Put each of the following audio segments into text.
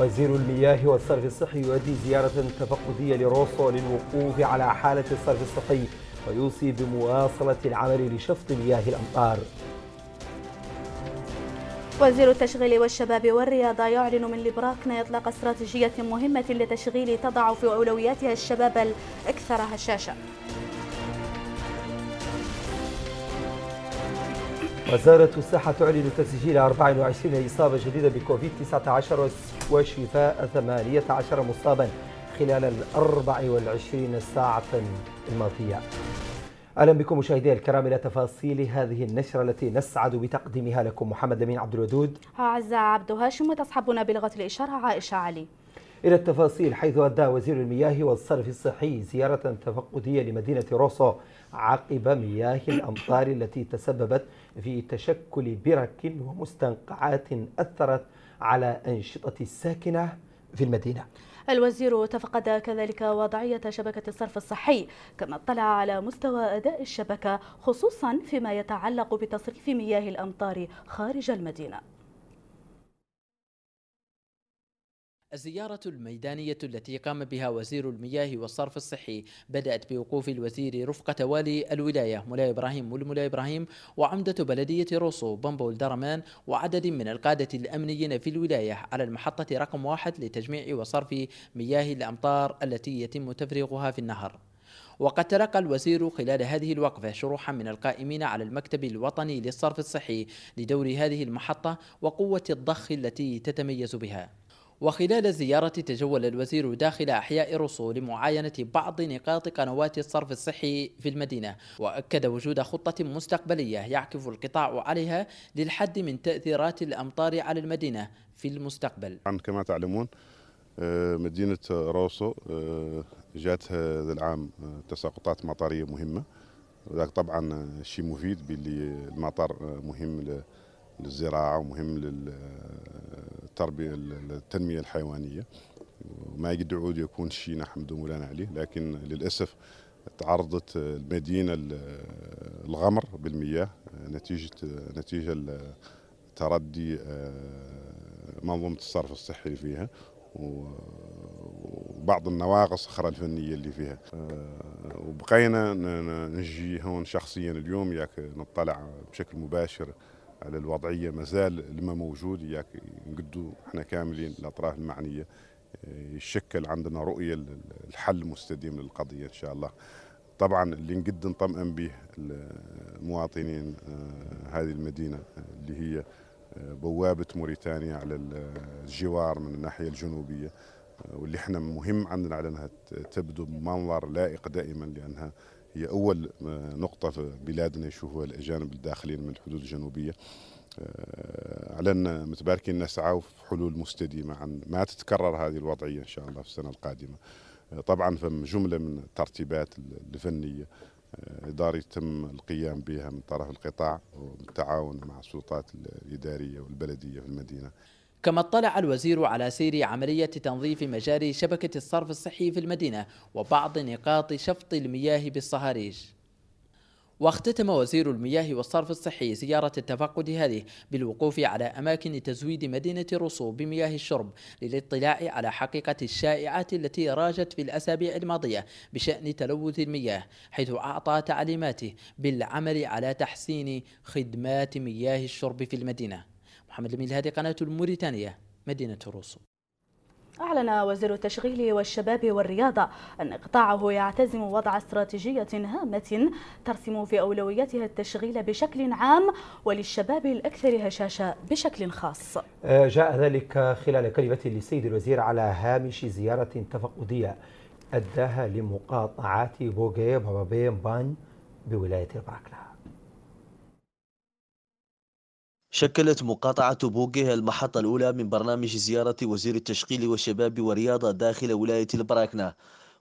وزير المياه والصرف الصحي يؤدي زيارة تفقدية لروسو للوقوف على حالة الصرف الصحي ويوصي بمواصلة العمل لشفط مياه الأمطار وزير التشغيل والشباب والرياضة يعلن من لبراكنا إطلاق استراتيجية مهمة لتشغيل تضع في أولوياتها الشباب الأكثر هشاشة وزارة الصحة تعلن تسجيل 24 إصابة جديدة بكوفيد-19 وشفاء 18 مصابا خلال ال 24 ساعة الماضية. أهلا بكم مشاهدي الكرام إلى تفاصيل هذه النشرة التي نسعد بتقديمها لكم محمد أمين عبد الودود عزة عبد هاشم وتصحبنا بلغة الإشارة عائشة علي إلى التفاصيل حيث أدى وزير المياه والصرف الصحي زيارة تفقدية لمدينة روسو عقب مياه الأمطار التي تسببت في تشكل برك ومستنقعات أثرت على أنشطة الساكنة في المدينة الوزير تفقد كذلك وضعية شبكة الصرف الصحي كما اطلع على مستوى أداء الشبكة خصوصا فيما يتعلق بتصريف مياه الأمطار خارج المدينة الزيارة الميدانية التي قام بها وزير المياه والصرف الصحي بدأت بوقوف الوزير رفقة والي الولاية مولاي إبراهيم والمولاي إبراهيم وعمدة بلدية روسو بامبول درمان وعدد من القادة الأمنيين في الولاية على المحطة رقم واحد لتجميع وصرف مياه الأمطار التي يتم تفريغها في النهر وقد تلقى الوزير خلال هذه الوقفة شروحا من القائمين على المكتب الوطني للصرف الصحي لدور هذه المحطة وقوة الضخ التي تتميز بها وخلال الزيارة تجول الوزير داخل أحياء روسو لمعاينة بعض نقاط قنوات الصرف الصحي في المدينة وأكد وجود خطة مستقبلية يعكف القطاع عليها للحد من تأثيرات الأمطار على المدينة في المستقبل كما تعلمون آه، مدينة روسو آه، جات هذا العام آه، تساقطات مطرية مهمة وذاك طبعا شيء مفيد باللي المطر مهم للزراعة ومهم لل التربيه التنميه الحيوانيه ما يدعو يكون شيء نحمد مولانا عليه لكن للاسف تعرضت المدينه الغمر بالمياه نتيجه نتيجه تردي آه، منظومه الصرف الصحي فيها وبعض النواقص اخرى الفنيه اللي فيها آه، وبقينا نجي هون شخصيا اليوم ياك نطلع بشكل مباشر على الوضعيه مازال لما موجود ياك نقدو احنا كاملين الاطراف المعنيه آه، يشكل عندنا رؤيه الحل مستديم للقضيه ان شاء الله طبعا اللي نقد نطمئن به المواطنين آه، هذه المدينه آه، اللي هي بوابه موريتانيا على الجوار من الناحيه الجنوبيه واللي احنا مهم عندنا على انها تبدو بمنظر لائق دائما لانها هي أول آه، نقطة في بلادنا يشوفوها الأجانب الداخلين من الحدود الجنوبية آه، ان متباركين نسعى في حلول مستديمة عن ما تتكرر هذه الوضعية إن شاء الله في السنة القادمة آه، طبعا فم جملة من الترتيبات الفنية إداري تم القيام بها من طرف القطاع وبالتعاون مع السلطات الإدارية والبلدية في المدينة كما اطلع الوزير على سير عملية تنظيف مجاري شبكة الصرف الصحي في المدينة وبعض نقاط شفط المياه بالصهاريج واختتم وزير المياه والصرف الصحي زيارة التفقد هذه بالوقوف على أماكن تزويد مدينة رسوب بمياه الشرب للاطلاع على حقيقة الشائعات التي راجت في الأسابيع الماضية بشأن تلوث المياه حيث أعطى تعليماته بالعمل على تحسين خدمات مياه الشرب في المدينة محمد المين هذه قناة موريتانيا مدينة روسو أعلن وزير التشغيل والشباب والرياضة أن قطاعه يعتزم وضع استراتيجية هامة ترسم في أولوياتها التشغيل بشكل عام وللشباب الأكثر هشاشة بشكل خاص آه، جاء ذلك خلال كلمة للسيد الوزير على هامش زيارة تفقدية أداها لمقاطعات بابابي وبيمبان بولاية البركلا شكلت مقاطعة بوقها المحطة الأولى من برنامج زيارة وزير التشغيل والشباب والرياضة داخل ولاية البراكنة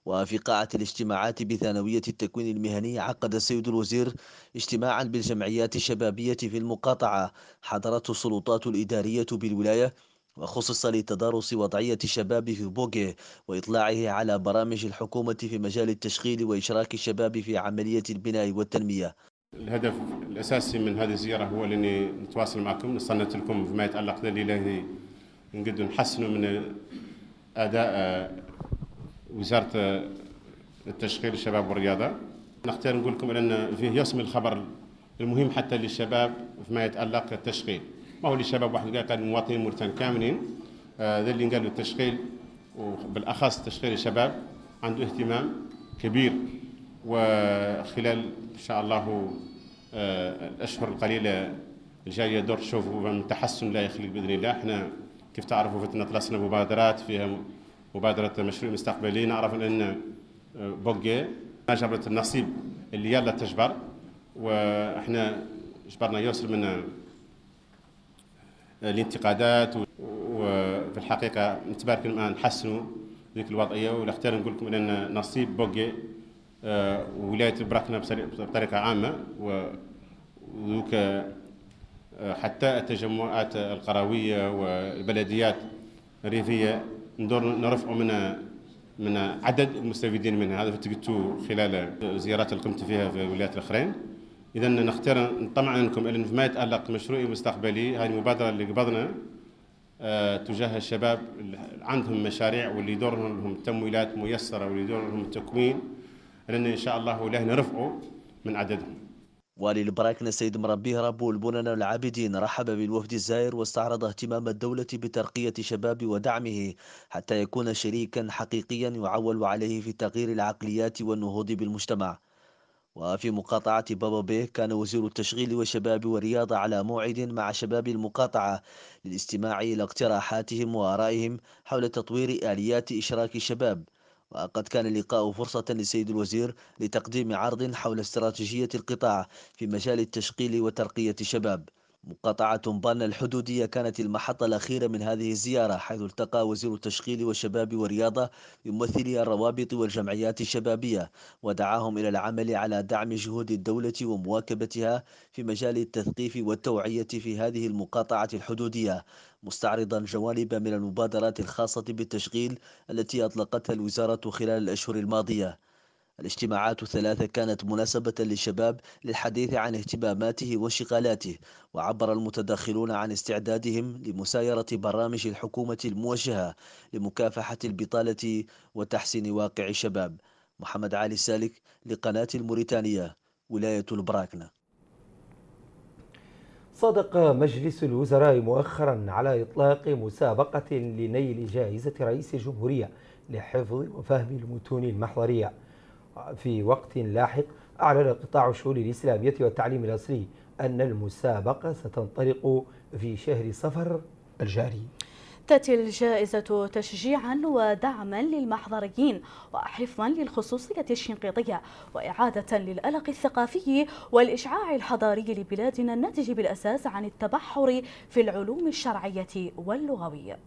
وفي قاعة الاجتماعات بثانوية التكوين المهني عقد السيد الوزير اجتماعا بالجمعيات الشبابية في المقاطعة حضرته السلطات الإدارية بالولاية وخصص لتدارس وضعية الشباب في بوغي وإطلاعه على برامج الحكومة في مجال التشغيل وإشراك الشباب في عملية البناء والتنمية الهدف الاساسي من هذه الزياره هو اني نتواصل معكم نصنت لكم فيما يتعلق لله نقدر نحسنوا من اداء وزاره التشغيل الشباب والرياضه نختار نقول لكم ان فيه يسمى الخبر المهم حتى للشباب فيما يتعلق التشغيل ما هو للشباب واحد قال مواطنين الموريتان كاملين هذا آه، اللي قالوا التشغيل وبالاخص تشغيل الشباب عنده اهتمام كبير وخلال ان شاء الله آه، الاشهر القليله الجايه دور تشوفوا من تحسن لا يخلق باذن الله احنا كيف تعرفوا فتنا طلعنا مبادرات فيها مبادره مشروع مستقبلي نعرف ان آه، بوكي ما جبرت النصيب اللي يلا تجبر واحنا جبرنا يوصل من آه، الانتقادات وفي الحقيقه نتبارك الان نحسنوا ذيك الوضعيه والاختيار نقول لكم ان نصيب بوكي آه، ولايه بركنا بطريقه عامه و آه، حتى التجمعات القرويه والبلديات الريفيه ندور نرفعوا من من عدد المستفيدين منها هذا فتقتو خلال الزيارات اللي قمت فيها في الولايات الاخرين اذا نختار نطمئنكم ان ما يتالق مشروعي مستقبلي هذه المبادره اللي قبضنا آه، تجاه الشباب اللي عندهم مشاريع واللي دورهم لهم التمويلات ميسره واللي دورهم التكوين لأن إن شاء الله له نرفعوا من عددهم والي البراكن السيد مربيه ربو البنن العابدين رحب بالوفد الزائر واستعرض اهتمام الدولة بترقية شباب ودعمه حتى يكون شريكا حقيقيا يعول عليه في تغيير العقليات والنهوض بالمجتمع وفي مقاطعة بابا بيه كان وزير التشغيل والشباب والرياضة على موعد مع شباب المقاطعة للاستماع إلى اقتراحاتهم وآرائهم حول تطوير آليات إشراك الشباب وقد كان اللقاء فرصة للسيد الوزير لتقديم عرض حول استراتيجية القطاع في مجال التشغيل وترقية الشباب مقاطعة بان الحدودية كانت المحطة الأخيرة من هذه الزيارة حيث التقى وزير التشغيل والشباب والرياضة بممثلي الروابط والجمعيات الشبابية ودعاهم إلى العمل على دعم جهود الدولة ومواكبتها في مجال التثقيف والتوعية في هذه المقاطعة الحدودية مستعرضا جوانب من المبادرات الخاصة بالتشغيل التي أطلقتها الوزارة خلال الأشهر الماضية الاجتماعات الثلاثة كانت مناسبة للشباب للحديث عن اهتماماته وانشغالاته وعبر المتداخلون عن استعدادهم لمسايرة برامج الحكومة الموجهة لمكافحة البطالة وتحسين واقع الشباب محمد علي السالك لقناة الموريتانية ولاية البراكنة صدق مجلس الوزراء مؤخرا على إطلاق مسابقة لنيل جائزة رئيس الجمهورية لحفظ وفهم المتون المحضرية في وقت لاحق أعلن قطاع الشؤون الإسلامية والتعليم الأصلي أن المسابقة ستنطلق في شهر صفر الجاري تأتي الجائزة تشجيعا ودعما للمحضريين وحفظا للخصوصية الشنقيطية وإعادة للألق الثقافي والإشعاع الحضاري لبلادنا الناتج بالأساس عن التبحر في العلوم الشرعية واللغوية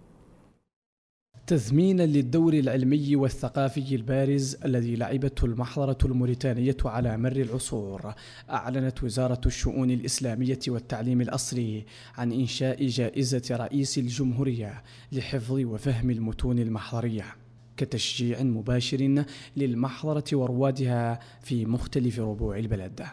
تزمينا للدور العلمي والثقافي البارز الذي لعبته المحضرة الموريتانية على مر العصور، أعلنت وزارة الشؤون الإسلامية والتعليم الأصلي عن إنشاء جائزة رئيس الجمهورية لحفظ وفهم المتون المحضرية. كتشجيع مباشر للمحضرة وروادها في مختلف ربوع البلد.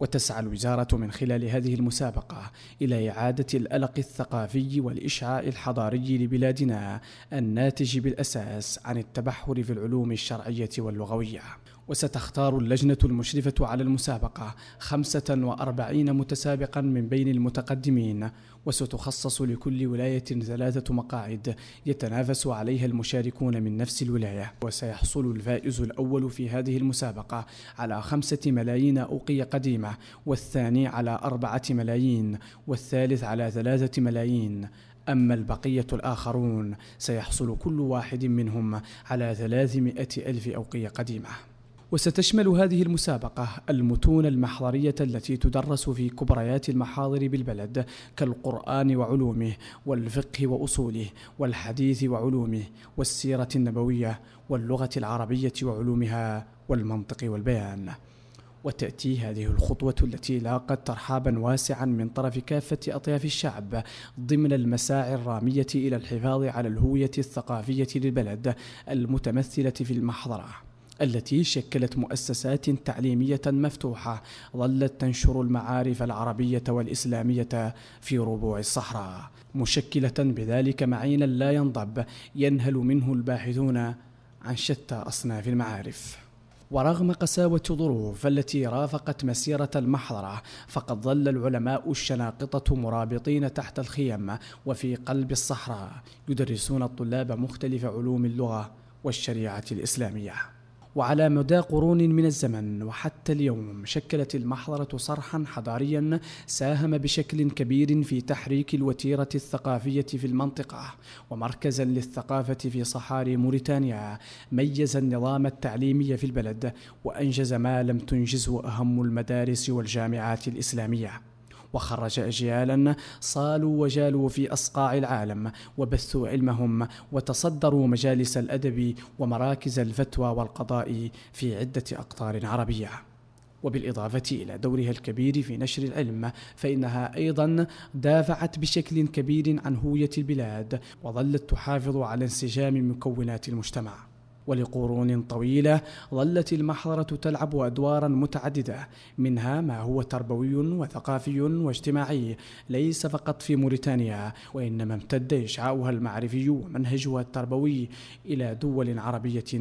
وتسعى الوزارة من خلال هذه المسابقة إلى إعادة الألق الثقافي والإشعاع الحضاري لبلادنا الناتج بالأساس عن التبحر في العلوم الشرعية واللغوية وستختار اللجنة المشرفة على المسابقة 45 متسابقا من بين المتقدمين وستخصص لكل ولاية ثلاثة مقاعد يتنافس عليها المشاركون من نفس الولاية وسيحصل الفائز الأول في هذه المسابقة على خمسة ملايين أوقية قديمة والثاني على أربعة ملايين والثالث على ثلاثة ملايين أما البقية الآخرون سيحصل كل واحد منهم على ثلاثمائة ألف أوقية قديمة وستشمل هذه المسابقة المتون المحضرية التي تدرس في كبريات المحاضر بالبلد كالقرآن وعلومه والفقه وأصوله والحديث وعلومه والسيرة النبوية واللغة العربية وعلومها والمنطق والبيان وتأتي هذه الخطوة التي لاقت ترحابا واسعا من طرف كافة أطياف الشعب ضمن المساعي الرامية إلى الحفاظ على الهوية الثقافية للبلد المتمثلة في المحضرة التي شكلت مؤسسات تعليمية مفتوحة ظلت تنشر المعارف العربية والإسلامية في ربوع الصحراء مشكلة بذلك معينا لا ينضب ينهل منه الباحثون عن شتى أصناف المعارف ورغم قساوة الظروف التي رافقت مسيرة المحضرة فقد ظل العلماء الشناقطة مرابطين تحت الخيم وفي قلب الصحراء يدرسون الطلاب مختلف علوم اللغة والشريعة الإسلامية وعلى مدى قرون من الزمن وحتى اليوم شكلت المحضرة صرحا حضاريا ساهم بشكل كبير في تحريك الوتيرة الثقافية في المنطقة ومركزا للثقافة في صحاري موريتانيا ميز النظام التعليمي في البلد وأنجز ما لم تنجزه أهم المدارس والجامعات الإسلامية وخرج أجيالا صالوا وجالوا في أصقاع العالم وبثوا علمهم وتصدروا مجالس الأدب ومراكز الفتوى والقضاء في عدة أقطار عربية وبالإضافة إلى دورها الكبير في نشر العلم فإنها أيضا دافعت بشكل كبير عن هوية البلاد وظلت تحافظ على انسجام مكونات المجتمع ولقرون طويلة ظلت المحضرة تلعب أدوارا متعددة منها ما هو تربوي وثقافي واجتماعي ليس فقط في موريتانيا وإنما امتد إشعاؤها المعرفي ومنهجها التربوي إلى دول عربية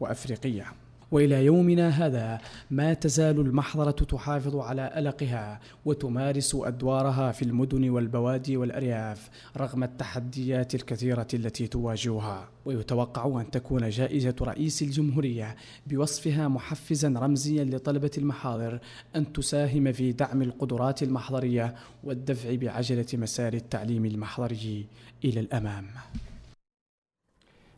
وأفريقية والى يومنا هذا ما تزال المحضره تحافظ على القها وتمارس ادوارها في المدن والبوادي والارياف رغم التحديات الكثيره التي تواجهها ويتوقع ان تكون جائزه رئيس الجمهوريه بوصفها محفزا رمزيا لطلبه المحاضر ان تساهم في دعم القدرات المحضريه والدفع بعجله مسار التعليم المحضري الى الامام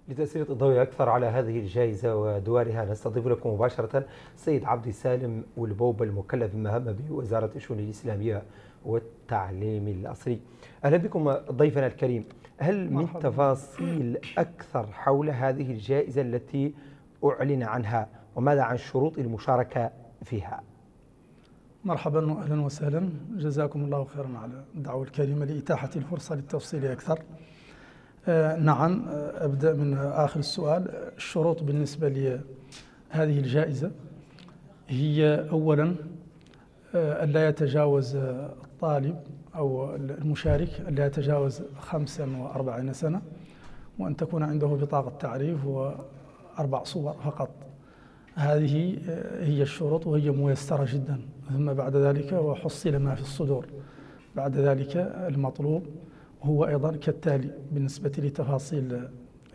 لتسليط الضوء أكثر على هذه الجائزة ودوارها نستضيف لكم مباشرة السيد عبد السالم والبوب المكلف بمهام بوزارة الشؤون الإسلامية والتعليم الاصلي أهلا بكم ضيفنا الكريم هل من تفاصيل أكثر حول هذه الجائزة التي أعلن عنها وماذا عن شروط المشاركة فيها؟ مرحبا واهلا وسهلا جزاكم الله خيرا على الدعوه الكريمه لاتاحه الفرصه للتفصيل اكثر آه، نعم آه، أبدأ من آخر السؤال الشروط بالنسبة لهذه الجائزة هي أولا آه، أن لا يتجاوز الطالب أو المشارك أن لا يتجاوز 45 سنة وأن تكون عنده بطاقة تعريف وأربع صور فقط هذه هي الشروط وهي ميسرة جدا ثم بعد ذلك وحصل ما في الصدور بعد ذلك المطلوب هو أيضا كالتالي بالنسبة لتفاصيل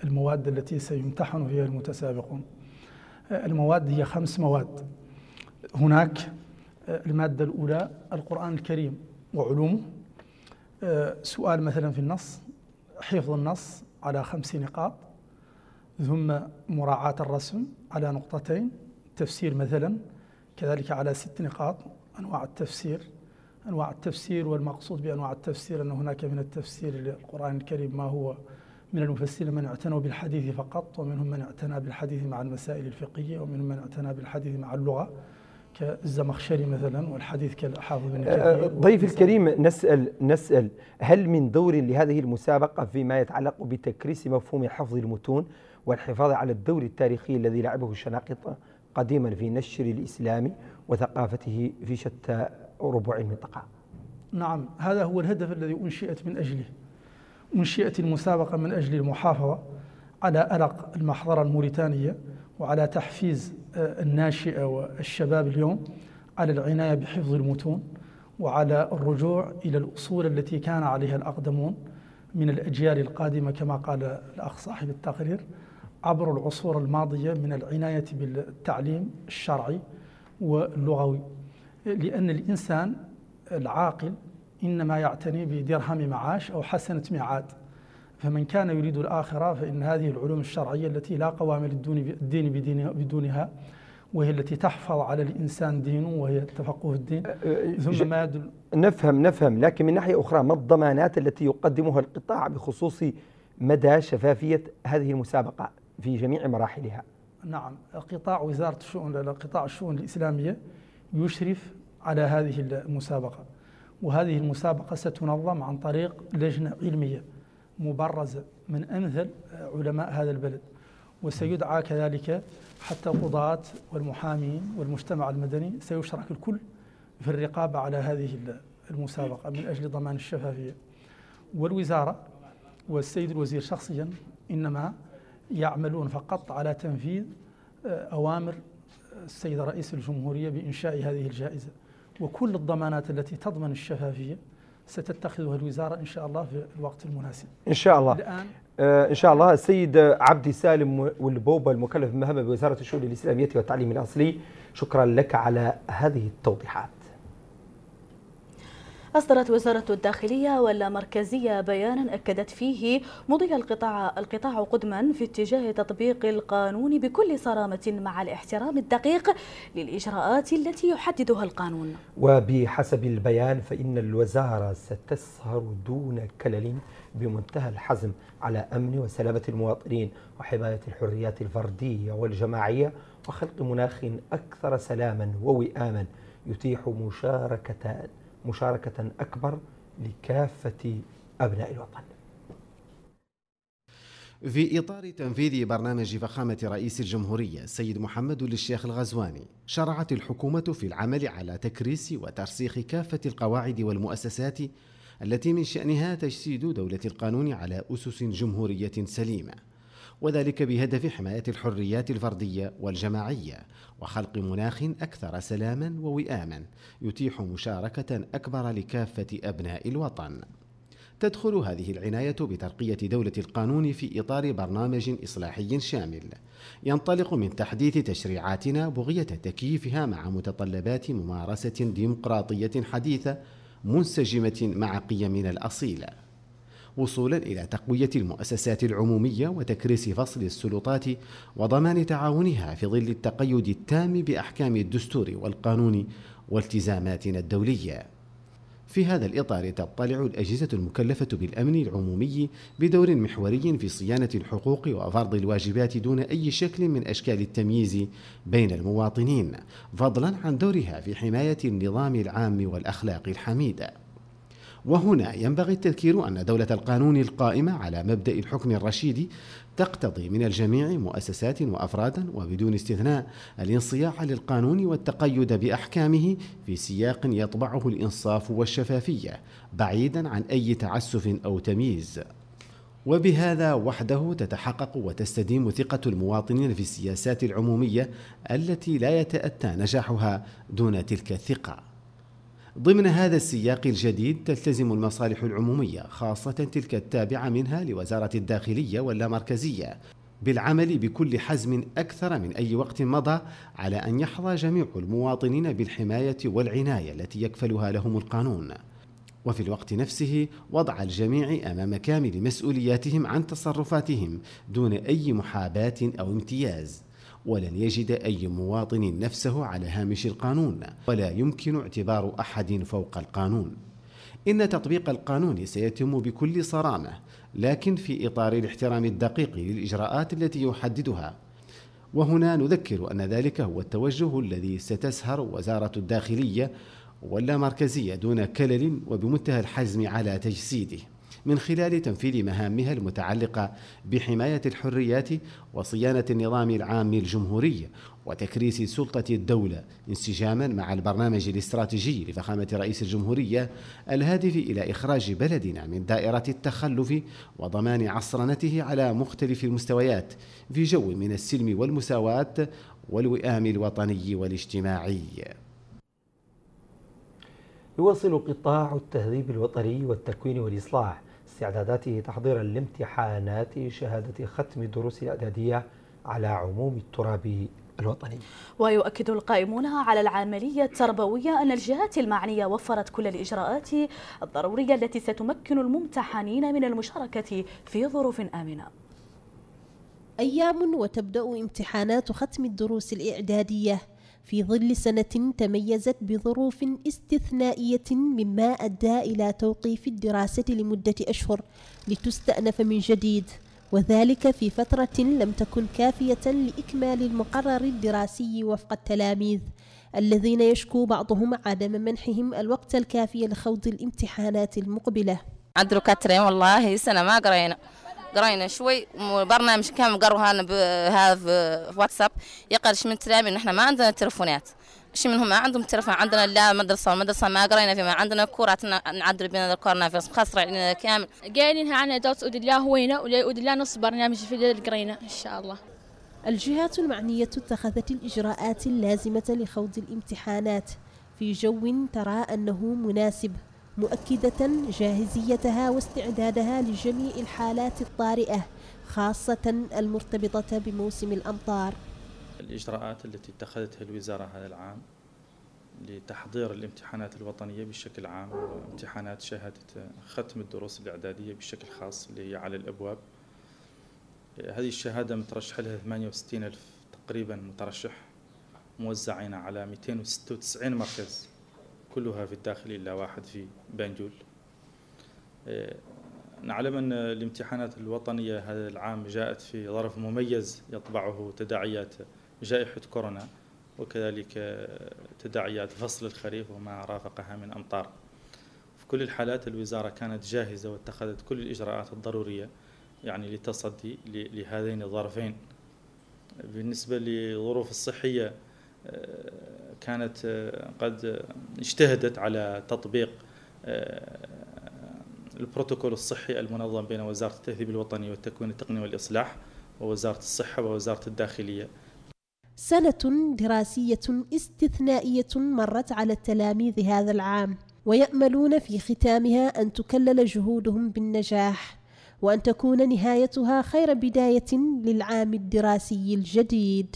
المواد التي سيمتحن فيها المتسابقون المواد هي خمس مواد هناك آه، المادة الأولى القرآن الكريم وعلومه آه، سؤال مثلا في النص حفظ النص على خمس نقاط ثم مراعاة الرسم على نقطتين تفسير مثلا كذلك على ست نقاط أنواع التفسير أنواع التفسير والمقصود بأنواع التفسير أن هناك من التفسير للقرآن الكريم ما هو من المفسرين من اعتنوا بالحديث فقط ومنهم من اعتنى بالحديث مع المسائل الفقهية ومنهم من اعتنى بالحديث مع اللغة كالزمخشري مثلا والحديث كالحافظ بن آه، آه، كثير ضيف الكريم نسأل نسأل هل من دور لهذه المسابقة فيما يتعلق بتكريس مفهوم حفظ المتون والحفاظ على الدور التاريخي الذي لعبه الشناقطة قديما في نشر الإسلام وثقافته في شتى أو ربع المطقة نعم هذا هو الهدف الذي أنشئت من أجله أنشئت المسابقة من أجل المحافظة على أرق المحضرة الموريتانية وعلى تحفيز آه، الناشئة والشباب اليوم على العناية بحفظ المتون وعلى الرجوع إلى الأصول التي كان عليها الأقدمون من الأجيال القادمة كما قال الأخ صاحب التقرير عبر العصور الماضية من العناية بالتعليم الشرعي واللغوي لأن الإنسان العاقل إنما يعتني بدرهم معاش أو حسنة ميعاد فمن كان يريد الآخرة فإن هذه العلوم الشرعية التي لا قوام للدين بدونها وهي التي تحفظ على الإنسان دينه وهي تفقه الدين أه، أه، ثم ما يدل نفهم نفهم لكن من ناحية أخرى ما الضمانات التي يقدمها القطاع بخصوص مدى شفافية هذه المسابقة في جميع مراحلها نعم قطاع وزارة الشؤون قطاع الشؤون الإسلامية يشرف على هذه المسابقة وهذه المسابقة ستنظم عن طريق لجنة علمية مبرزة من أمثل علماء هذا البلد وسيدعى كذلك حتى القضاة والمحامين والمجتمع المدني سيشرك الكل في الرقابة على هذه المسابقة من أجل ضمان الشفافية والوزارة والسيد الوزير شخصيا إنما يعملون فقط على تنفيذ آه، أوامر السيد رئيس الجمهورية بإنشاء هذه الجائزة وكل الضمانات التي تضمن الشفافية ستتخذها الوزارة إن شاء الله في الوقت المناسب إن شاء الله الآن آه إن شاء الله السيد عبد سالم والبوبا المكلف بمهمة بوزارة الشؤون الإسلامية والتعليم الأصلي شكرا لك على هذه التوضيحات أصدرت وزارة الداخلية واللامركزية بيانا أكدت فيه مضي القطاع القطاع قدما في اتجاه تطبيق القانون بكل صرامة مع الاحترام الدقيق للإجراءات التي يحددها القانون وبحسب البيان فإن الوزارة ستسهر دون كلل بمنتهى الحزم على أمن وسلامة المواطنين وحماية الحريات الفردية والجماعية وخلق مناخ أكثر سلاما ووئاما يتيح مشاركة مشاركة أكبر لكافة أبناء الوطن في إطار تنفيذ برنامج فخامة رئيس الجمهورية السيد محمد للشيخ الغزواني شرعت الحكومة في العمل على تكريس وترسيخ كافة القواعد والمؤسسات التي من شأنها تجسيد دولة القانون على أسس جمهورية سليمة وذلك بهدف حماية الحريات الفردية والجماعية وخلق مناخ أكثر سلاما ووئاما يتيح مشاركة أكبر لكافة أبناء الوطن. تدخل هذه العناية بترقية دولة القانون في إطار برنامج إصلاحي شامل ينطلق من تحديث تشريعاتنا بغية تكييفها مع متطلبات ممارسة ديمقراطية حديثة منسجمة مع قيمنا الأصيلة وصولا إلى تقوية المؤسسات العمومية وتكريس فصل السلطات وضمان تعاونها في ظل التقيد التام بأحكام الدستور والقانون والتزاماتنا الدولية. في هذا الإطار تطلع الأجهزة المكلفة بالأمن العمومي بدور محوري في صيانة الحقوق وفرض الواجبات دون أي شكل من أشكال التمييز بين المواطنين، فضلا عن دورها في حماية النظام العام والأخلاق الحميدة. وهنا ينبغي التذكير أن دولة القانون القائمة على مبدأ الحكم الرشيدي تقتضي من الجميع مؤسسات وافرادا وبدون استثناء الانصياع للقانون والتقيد باحكامه في سياق يطبعه الانصاف والشفافيه بعيدا عن اي تعسف او تمييز وبهذا وحده تتحقق وتستديم ثقة المواطنين في السياسات العمومية التي لا يتأتى نجاحها دون تلك الثقة ضمن هذا السياق الجديد تلتزم المصالح العمومية خاصة تلك التابعة منها لوزارة الداخلية واللامركزية بالعمل بكل حزم أكثر من أي وقت مضى على أن يحظى جميع المواطنين بالحماية والعناية التي يكفلها لهم القانون وفي الوقت نفسه وضع الجميع امام كامل مسؤولياتهم عن تصرفاتهم دون اي محاباه او امتياز ولن يجد أي مواطن نفسه على هامش القانون ولا يمكن اعتبار أحد فوق القانون إن تطبيق القانون سيتم بكل صرامة لكن في إطار الاحترام الدقيق للإجراءات التي يحددها وهنا نذكر أن ذلك هو التوجه الذي ستسهر وزارة الداخلية واللامركزيه دون كلل وبمنتهى الحزم على تجسيده من خلال تنفيذ مهامها المتعلقة بحماية الحريات وصيانة النظام العام الجمهوري وتكريس سلطة الدولة انسجاما مع البرنامج الاستراتيجي لفخامة رئيس الجمهورية الهادف إلى إخراج بلدنا من دائرة التخلف وضمان عصرنته على مختلف المستويات في جو من السلم والمساواة والوئام الوطني والاجتماعي. يواصل قطاع التهذيب الوطني والتكوين والإصلاح استعداداته تحضيرا لامتحانات شهادة ختم الدروس الإعدادية على عموم التراب الوطني ويؤكد القائمون على العملية التربوية أن الجهات المعنية وفرت كل الإجراءات الضرورية التي ستمكن الممتحنين من المشاركة في ظروف آمنة أيام وتبدأ امتحانات ختم الدروس الإعدادية في ظل سنة تميزت بظروف استثنائية مما أدى إلى توقيف الدراسة لمدة أشهر لتستأنف من جديد وذلك في فترة لم تكن كافية لإكمال المقرر الدراسي وفق التلاميذ الذين يشكو بعضهم عدم منحهم الوقت الكافي لخوض الامتحانات المقبلة عدلوا كاترين والله سنة ما قرينا قرينا شوي برنامج كان قروا هنا بهذا واتساب يقال من تلامي نحن ما عندنا تلفونات شي منهم ما عندهم تلفون عندنا لا مدرسه المدرسه ما قرينا فيما عندنا كوراتنا نعدل بين الكورونا في خسر علينا كامل قايلينها عن دوت اود الله هوينا ولا اود الله نص برنامج في قرينا ان شاء الله الجهات المعنية اتخذت الإجراءات اللازمة لخوض الامتحانات في جو ترى أنه مناسب مؤكدة جاهزيتها واستعدادها لجميع الحالات الطارئة خاصة المرتبطة بموسم الأمطار الإجراءات التي اتخذتها الوزارة هذا العام لتحضير الامتحانات الوطنية بشكل عام وامتحانات شهادة ختم الدروس الإعدادية بشكل خاص اللي هي على الأبواب هذه الشهادة مترشح لها 68 ألف تقريبا مترشح موزعين على 296 مركز كلها في الداخل إلا واحد في بنجول آه، نعلم أن الامتحانات الوطنية هذا العام جاءت في ظرف مميز يطبعه تداعيات جائحة كورونا وكذلك تداعيات فصل الخريف وما رافقها من أمطار في كل الحالات الوزارة كانت جاهزة واتخذت كل الإجراءات الضرورية يعني للتصدي لهذين الظرفين بالنسبة للظروف الصحية آه، كانت آه، قد آه، اجتهدت على تطبيق آه، البروتوكول الصحي المنظم بين وزارة التهذيب الوطني والتكوين التقني والإصلاح ووزارة الصحة ووزارة الداخلية سنة دراسية استثنائية مرت على التلاميذ هذا العام ويأملون في ختامها أن تكلل جهودهم بالنجاح وأن تكون نهايتها خير بداية للعام الدراسي الجديد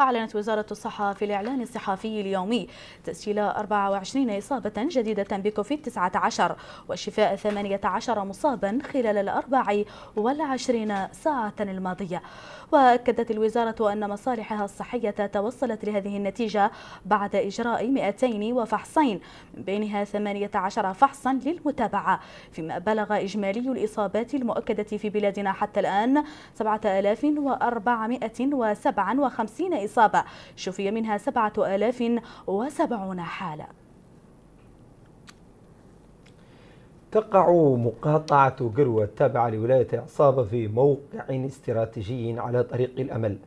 أعلنت وزارة الصحة في الإعلان الصحفي اليومي تسجيل 24 إصابة جديدة بكوفيد-19 وشفاء 18 مصابا خلال الأربع والعشرين ساعة الماضية وأكدت الوزارة أن مصالحها الصحية توصلت لهذه النتيجة بعد إجراء 200 فحصين من بينها 18 فحصا للمتابعة فيما بلغ إجمالي الإصابات المؤكدة في بلادنا حتى الآن 7457 إصابة شفي منها 7070 حالة تقع مقاطعة قروة التابعة لولاية عصابة في موقع استراتيجي على طريق الأمل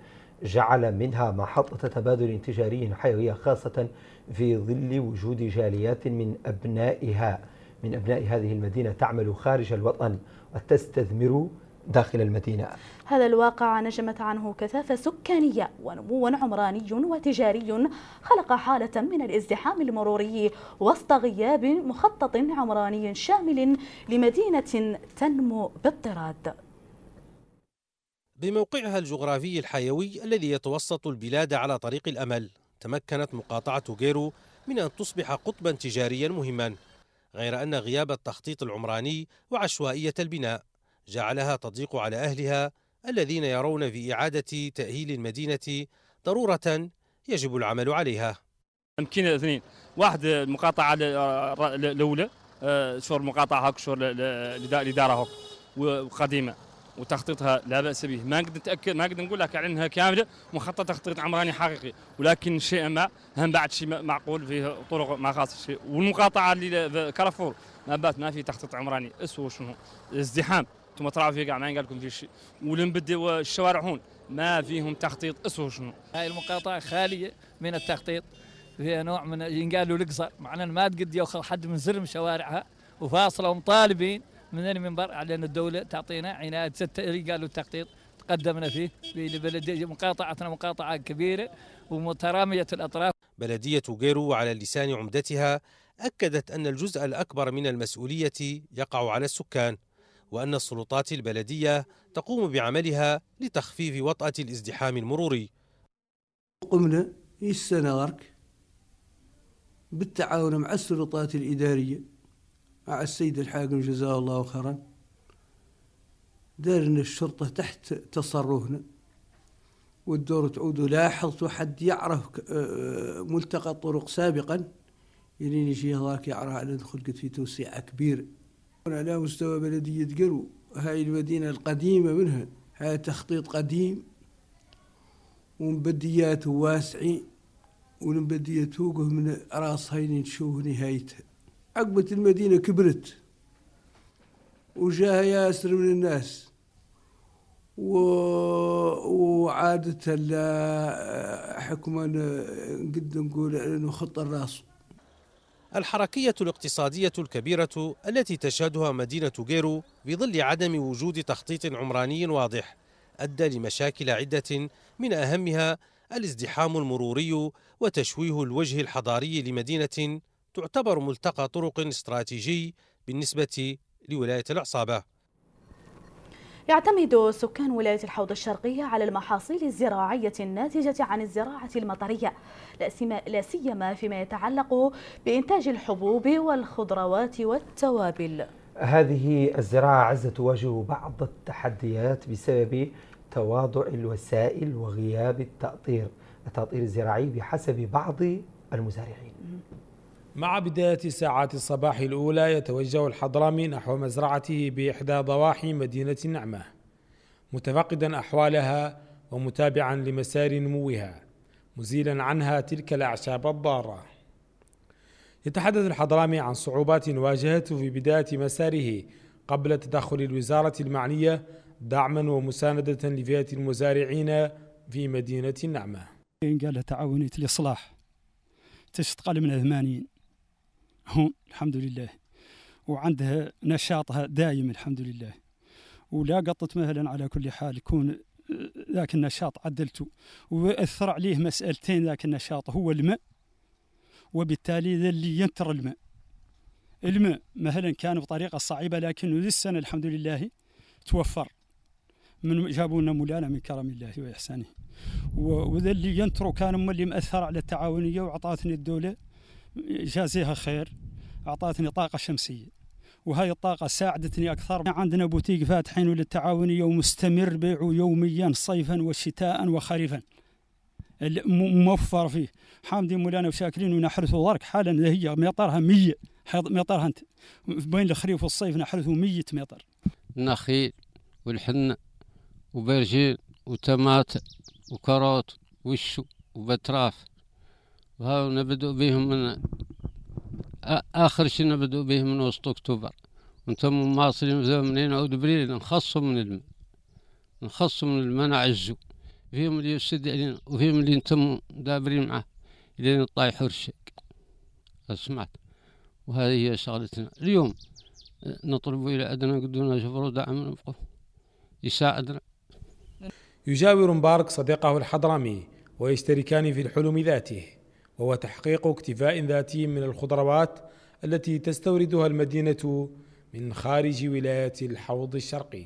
جعل منها محطة تبادل تجاري حيوية خاصة في ظل وجود جاليات من أبنائها من أبناء هذه المدينة تعمل خارج الوطن وتستثمر داخل المدينة هذا الواقع نجمت عنه كثافة سكانية ونمو عمراني وتجاري خلق حالة من الازدحام المروري وسط غياب مخطط عمراني شامل لمدينة تنمو بالطراد بموقعها الجغرافي الحيوي الذي يتوسط البلاد على طريق الأمل تمكنت مقاطعة جيرو من أن تصبح قطبا تجاريا مهما غير أن غياب التخطيط العمراني وعشوائية البناء جعلها تضيق على أهلها الذين يرون في إعادة تأهيل المدينة ضرورة يجب العمل عليها يمكن اثنين واحد المقاطعة الأولى آه، شور مقاطعة هاك شور الإدارة هاك وقديمة وتخطيطها لا باس به ما نقدر نتاكد ما نقدر نقول لك على انها كامله مخطط تخطيط عمراني حقيقي ولكن شيء ما هم بعد شيء معقول فيه طرق ما شيء والمقاطعه اللي كارفور ما بات ما في تخطيط عمراني اسوه شنو ازدحام انتم تراو في كاع ما قال لكم في شيء ولنبداو الشوارع هون ما فيهم تخطيط اسوا شنو هاي المقاطعه خاليه من التخطيط فيها نوع من ينقالوا القصر معناه ما تقد ياخذ حد من زرم شوارعها وفاصله ومطالبين من المنبر على ان الدوله تعطينا عنايه قالوا التخطيط تقدمنا فيه لبلديه مقاطعتنا مقاطعه كبيره ومتراميه الاطراف بلديه جيرو على لسان عمدتها اكدت ان الجزء الاكبر من المسؤوليه يقع على السكان وأن السلطات البلدية تقوم بعملها لتخفيف وطأة الازدحام المروري قمنا السنة غرك بالتعاون مع السلطات الإدارية مع السيد الحاكم جزاه الله خيرا دارنا الشرطة تحت تصرفنا والدور تعود لاحظت حد يعرف آه، ملتقى الطرق سابقا يلين يجي هذاك يعرف على دخل قد في توسيع كبير على مستوى بلدية قرو هاي المدينة القديمة منها هاي تخطيط قديم ومبدياته واسعي ولمبدية توقف من راسها نشوف نهايتها عقبة المدينة كبرت وجاها ياسر من الناس و... وعادة حكما قد نقول انه خط الراس الحركية الاقتصادية الكبيرة التي تشهدها مدينة جيرو في ظل عدم وجود تخطيط عمراني واضح أدى لمشاكل عدة من أهمها الازدحام المروري وتشويه الوجه الحضاري لمدينة تعتبر ملتقى طرق استراتيجي بالنسبة لولاية العصابة يعتمد سكان ولاية الحوض الشرقية على المحاصيل الزراعية الناتجة عن الزراعة المطرية لا سيما فيما يتعلق بإنتاج الحبوب والخضروات والتوابل هذه الزراعة عزة تواجه بعض التحديات بسبب تواضع الوسائل وغياب التأطير التأطير الزراعي بحسب بعض المزارعين مع بداية ساعات الصباح الأولى يتوجه الحضرمي نحو مزرعته بإحدى ضواحي مدينة النعمة متفقدا أحوالها ومتابعا لمسار نموها مزيلا عنها تلك الأعشاب الضارة يتحدث الحضرمي عن صعوبات واجهته في بداية مساره قبل تدخل الوزارة المعنية دعما ومساندة لفئة المزارعين في مدينة النعمة قال تعاونية الإصلاح تشتقل من 80 هون الحمد لله وعندها نشاطها دايم الحمد لله ولا قطت مهلا على كل حال يكون آه، ذاك النشاط عدلته وأثر عليه مسألتين ذاك النشاط هو الماء وبالتالي ذا اللي ينتر الماء الماء مهلا كان بطريقة صعبة لكنه السنه الحمد لله توفر من جابوا لنا مولانا من كرم الله وإحسانه وذا اللي ينتر كان هم اللي مأثر على التعاونية وعطاتني الدولة جازيها خير اعطتني طاقه شمسيه وهاي الطاقة ساعدتني أكثر عندنا بوتيك فاتحين للتعاونية ومستمر بيعه يوميا صيفا وشتاء وخريفا موفر فيه حامدي مولانا وشاكرين ونحرث ضرك حالا هي مطرها 100 مطرها انت بين الخريف والصيف نحرثوا 100 مطر النخيل والحنة وبرجيل وتمات وكروت وشو وبتراف وهاو نبدأ بهم من آخر شي نبدأ به من وسط أكتوبر ونتم مواصلين زي منين عود بريل نخصهم من الماء نخصهم من الماء نعزو فيهم اللي يفسد علينا يعني، وفيهم اللي نتم دابرين معاه لين طايح رشاك سمعت وهذه هي شغلتنا اليوم نطلب إلى أدنى قدونا جبر دعم نبقوا يساعدنا يجاور مبارك صديقه الحضرمي ويشتركان في الحلم ذاته وهو تحقيق اكتفاء ذاتي من الخضروات التي تستوردها المدينة من خارج ولاية الحوض الشرقي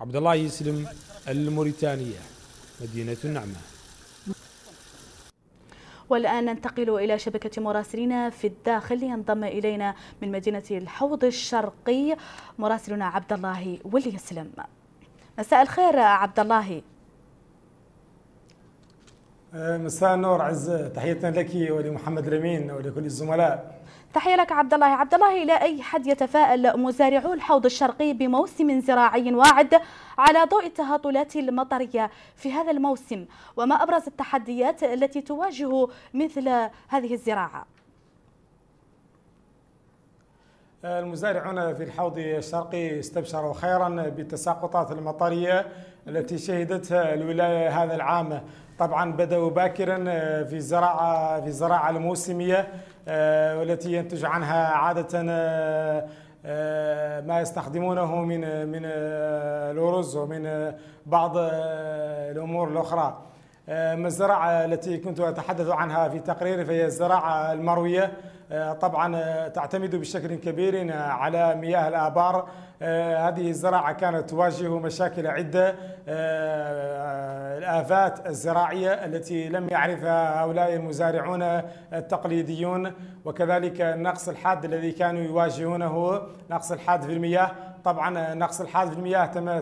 عبد الله يسلم الموريتانية مدينة النعمة والآن ننتقل إلى شبكة مراسلنا في الداخل ينضم إلينا من مدينة الحوض الشرقي مراسلنا عبد الله ولي يسلم مساء الخير عبد الله أه، مساء النور عز تحية لك ولمحمد رمين ولكل الزملاء تحية لك عبد الله عبد الله إلى أي حد يتفائل مزارعو الحوض الشرقي بموسم زراعي واعد على ضوء التهطلات المطرية في هذا الموسم وما أبرز التحديات التي تواجه مثل هذه الزراعة أه، المزارعون في الحوض الشرقي استبشروا خيرا بالتساقطات المطريه التي شهدتها الولايه هذا العام طبعا بدأوا باكرا آه، في الزراعة في الزراعة الموسمية آه، والتي ينتج عنها عادة آه، ما يستخدمونه من من الأرز ومن بعض الأمور الأخرى الزراعة التي كنت أتحدث عنها في تقريري فهي الزراعة المروية آه، طبعا آه، تعتمد بشكل كبير آه، على مياه الآبار هذه الزراعة كانت تواجه مشاكل عدة الآفات الزراعية التي لم يعرفها هؤلاء المزارعون التقليديون وكذلك النقص الحاد الذي كانوا يواجهونه نقص الحاد في المياه طبعا نقص الحاد في المياه تم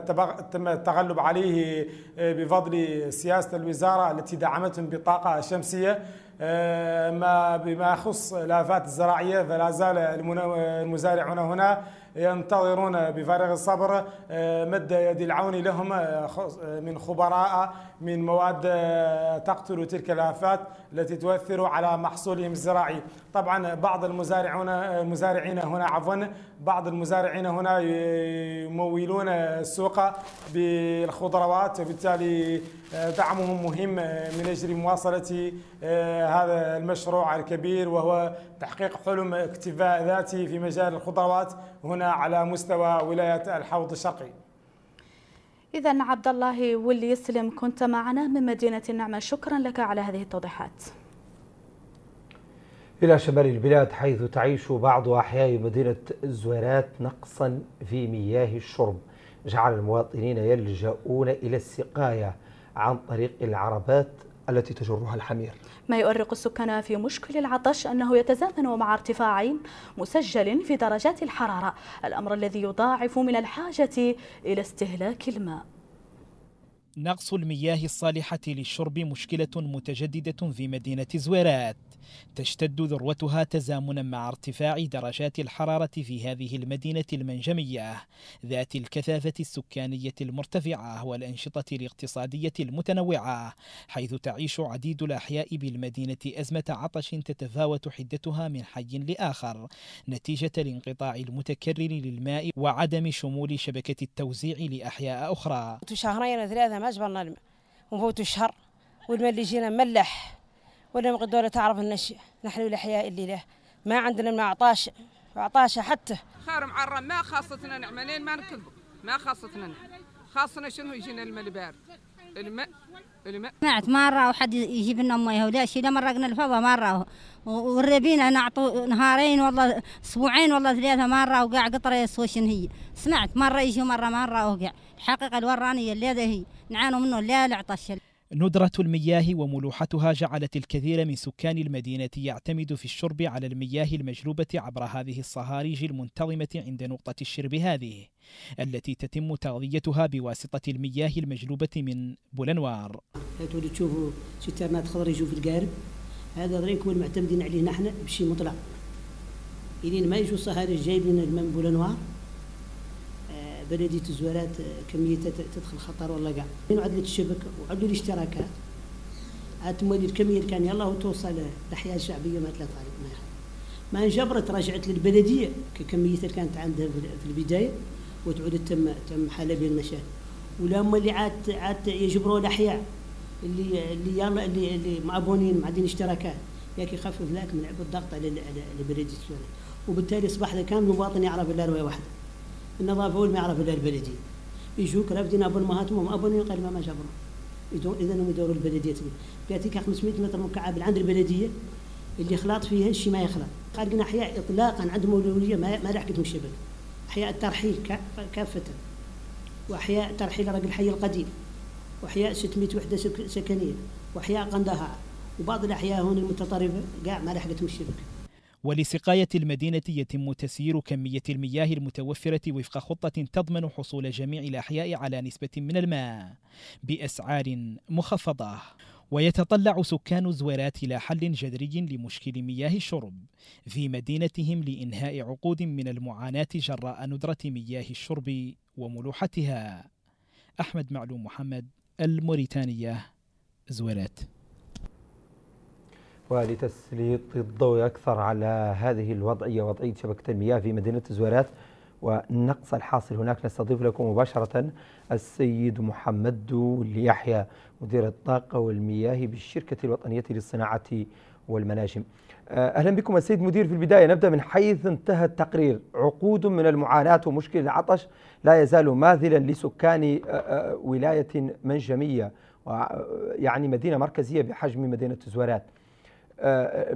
تم التغلب عليه بفضل سياسه الوزاره التي دعمتهم بطاقه شمسيه آه، ما بما يخص الآفات الزراعية فلا زال المزارعون هنا ينتظرون بفارغ الصبر آه، مد يد العون لهم آه، من خبراء من مواد تقتل تلك الآفات التي تؤثر على محصولهم الزراعي طبعا بعض المزارعون المزارعين هنا عفوا بعض المزارعين هنا يمولون السوق بالخضروات وبالتالي دعمهم مهم آه، من اجل مواصله آه، هذا المشروع الكبير وهو تحقيق حلم اكتفاء ذاتي في مجال الخضروات هنا على مستوى ولايه الحوض الشرقي. اذا عبد الله ولي يسلم كنت معنا من مدينه النعمه شكرا لك على هذه التوضيحات. إلى شمال البلاد حيث تعيش بعض أحياء مدينة الزويرات نقصا في مياه الشرب جعل المواطنين يلجؤون إلى السقاية عن طريق العربات التي تجرها الحمير ما يؤرق السكان في مشكل العطش أنه يتزامن مع ارتفاع مسجل في درجات الحرارة الأمر الذي يضاعف من الحاجة إلى استهلاك الماء نقص المياه الصالحة للشرب مشكلة متجددة في مدينة زويرات تشتد ذروتها تزامنا مع ارتفاع درجات الحرارة في هذه المدينة المنجمية ذات الكثافة السكانية المرتفعة والأنشطة الاقتصادية المتنوعة حيث تعيش عديد الأحياء بالمدينة أزمة عطش تتفاوت حدتها من حي لآخر نتيجة الانقطاع المتكرر للماء وعدم شمول شبكة التوزيع لأحياء أخرى شهرين ثلاثة ما جبرنا الماء وفوتوا الشهر والماء اللي جينا ملح ونبغي قدوله تعرف النشء نحن الأحياء اللي له ما عندنا ما أعطاش أعطاشة حتى خير معرم ما خاصتنا نعملين ما نكذب ما خاصتنا خاصنا شنو يجينا الماء البارد الماء الماء سمعت ما مرة حد يجيب لنا مية ولا شيء مرقنا الفضة مرة والربينا نعطوا نهارين والله اسبوعين والله ثلاثة ما مرة وقاع قطرة يسوى هي سمعت مرة يجي مرة ما مرة وقاع الحقيقة الورانية اللي هي نعانوا منه لا العطش ندرة المياه وملوحتها جعلت الكثير من سكان المدينة يعتمد في الشرب على المياه المجلوبة عبر هذه الصهاريج المنتظمة عند نقطة الشرب هذه التي تتم تغذيتها بواسطة المياه المجلوبة من بولنوار تولي تشوفوا شي خضر يجوا في القارب هذا ضرين يكون معتمدين عليه نحن بشي مطلع إذن ما يجوا الصهاريج جايبين من بولنوار بلدية الزوارات كمية تدخل خطر ولا كاع من عدلة الشبكة وعدلوا الاشتراكات عاد تمولي الكمية اللي كان يلاه توصل الأحياء الشعبية ما تلا طارق ما ما انجبرت رجعت للبلدية ككمية اللي كانت عندها في البداية وتعود تم تم حالة بين المشاكل ولما اللي عاد عاد يجبروا الاحياء اللي اللي يلا اللي اللي معبونين معدين اشتراكات ياك يخفف لك من عبء الضغط على البلدية وبالتالي اصبح كامل مواطن يعرف الا روايه واحده النظافه هو ما يعرف الا البلديه يجوك رافدين ابو وهم ابو قال ما جابرهم يدور اذا هم يدوروا البلديه بياتيك 500 متر مكعب عند البلديه اللي خلاط فيها الشي ما يخلط قلنا احياء اطلاقا عندهم اولويه ما ما لحقت من شبل احياء الترحيل كافه واحياء ترحيل راجل الحي القديم واحياء 600 وحده سكنيه واحياء قندهار وبعض الاحياء هون المتطرفه كاع ما لحقتهم الشبكه ولسقاية المدينة يتم تسيير كمية المياه المتوفرة وفق خطة تضمن حصول جميع الأحياء على نسبة من الماء بأسعار مخفضة ويتطلع سكان زويرات إلى حل جذري لمشكل مياه الشرب في مدينتهم لإنهاء عقود من المعاناة جراء ندرة مياه الشرب وملوحتها أحمد معلوم محمد الموريتانية زويرات ولتسليط الضوء أكثر على هذه الوضعية وضعية شبكة المياه في مدينة زوارات والنقص الحاصل هناك نستضيف لكم مباشرة السيد محمد يحيى مدير الطاقة والمياه بالشركة الوطنية للصناعة والمناجم آه، أهلا بكم السيد مدير في البداية نبدأ من حيث انتهى التقرير عقود من المعاناة ومشكل العطش لا يزال ماثلا لسكان آه، آه، ولاية منجمية يعني مدينة مركزية بحجم مدينة زوارات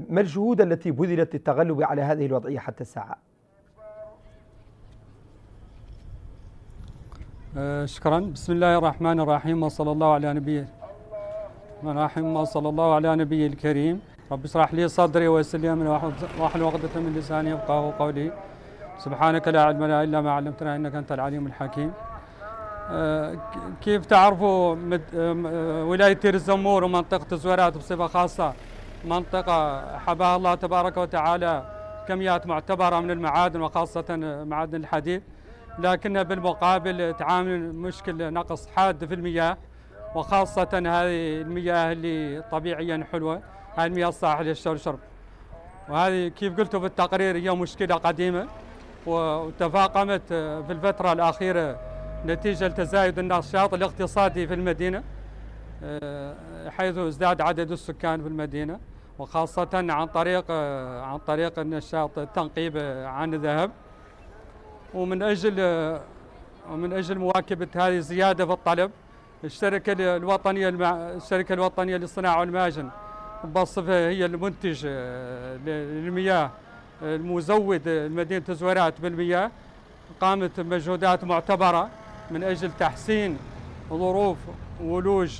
ما الجهود التي بذلت للتغلب على هذه الوضعية حتى الساعة؟ آه، شكرا بسم الله الرحمن الرحيم وصلى الله على نبيه الرحيم وصلى الله على نبيه الكريم رب اشرح لي صدري ويسر لي من واحلل عقدة من لساني يفقهوا قولي سبحانك لا علم لنا الا ما علمتنا انك انت العليم الحكيم آه، كيف تعرفوا آه، ولاية تير الزمور ومنطقة الزويرات بصفة خاصة منطقة حباها الله تبارك وتعالى كميات معتبرة من المعادن وخاصة معادن الحديد لكن بالمقابل تعامل مشكل نقص حاد في المياه وخاصة هذه المياه اللي طبيعيا حلوة هذه المياه الصالحة للشرب وهذه كيف قلتوا في التقرير هي مشكلة قديمة وتفاقمت في الفترة الأخيرة نتيجة لتزايد النشاط الاقتصادي في المدينة حيث ازداد عدد السكان في المدينة وخاصة عن طريق عن طريق النشاط التنقيب عن الذهب ومن أجل ومن أجل مواكبة هذه الزيادة في الطلب الشركة الوطنية الشركة الوطنية للصناعة والمعجن بصفها هي المنتج للمياه المزود لمدينة الزويرات بالمياه قامت بمجهودات معتبرة من أجل تحسين ظروف ولوج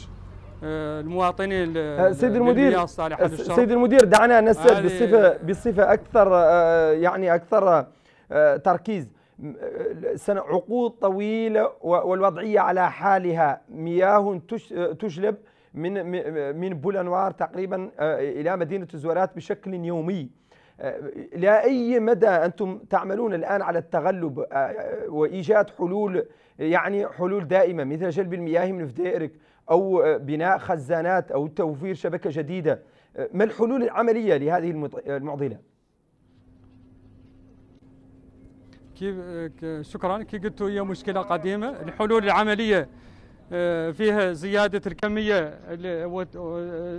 المواطنين أه، سيد المدير سيد المدير دعنا نسال بصفه بصفه اكثر أه، يعني اكثر أه، تركيز سنه عقود طويله والوضعيه على حالها مياه تجلب من من بولانوار تقريبا الى مدينه الزوارات بشكل يومي الى اي مدى انتم تعملون الان على التغلب وايجاد حلول يعني حلول دائمه مثل جلب المياه من فدائرك أو بناء خزانات أو توفير شبكة جديدة ما الحلول العملية لهذه المعضلة؟ كيف شكرا كي قلت هي مشكله قديمه الحلول العمليه آه، فيها زياده الكميه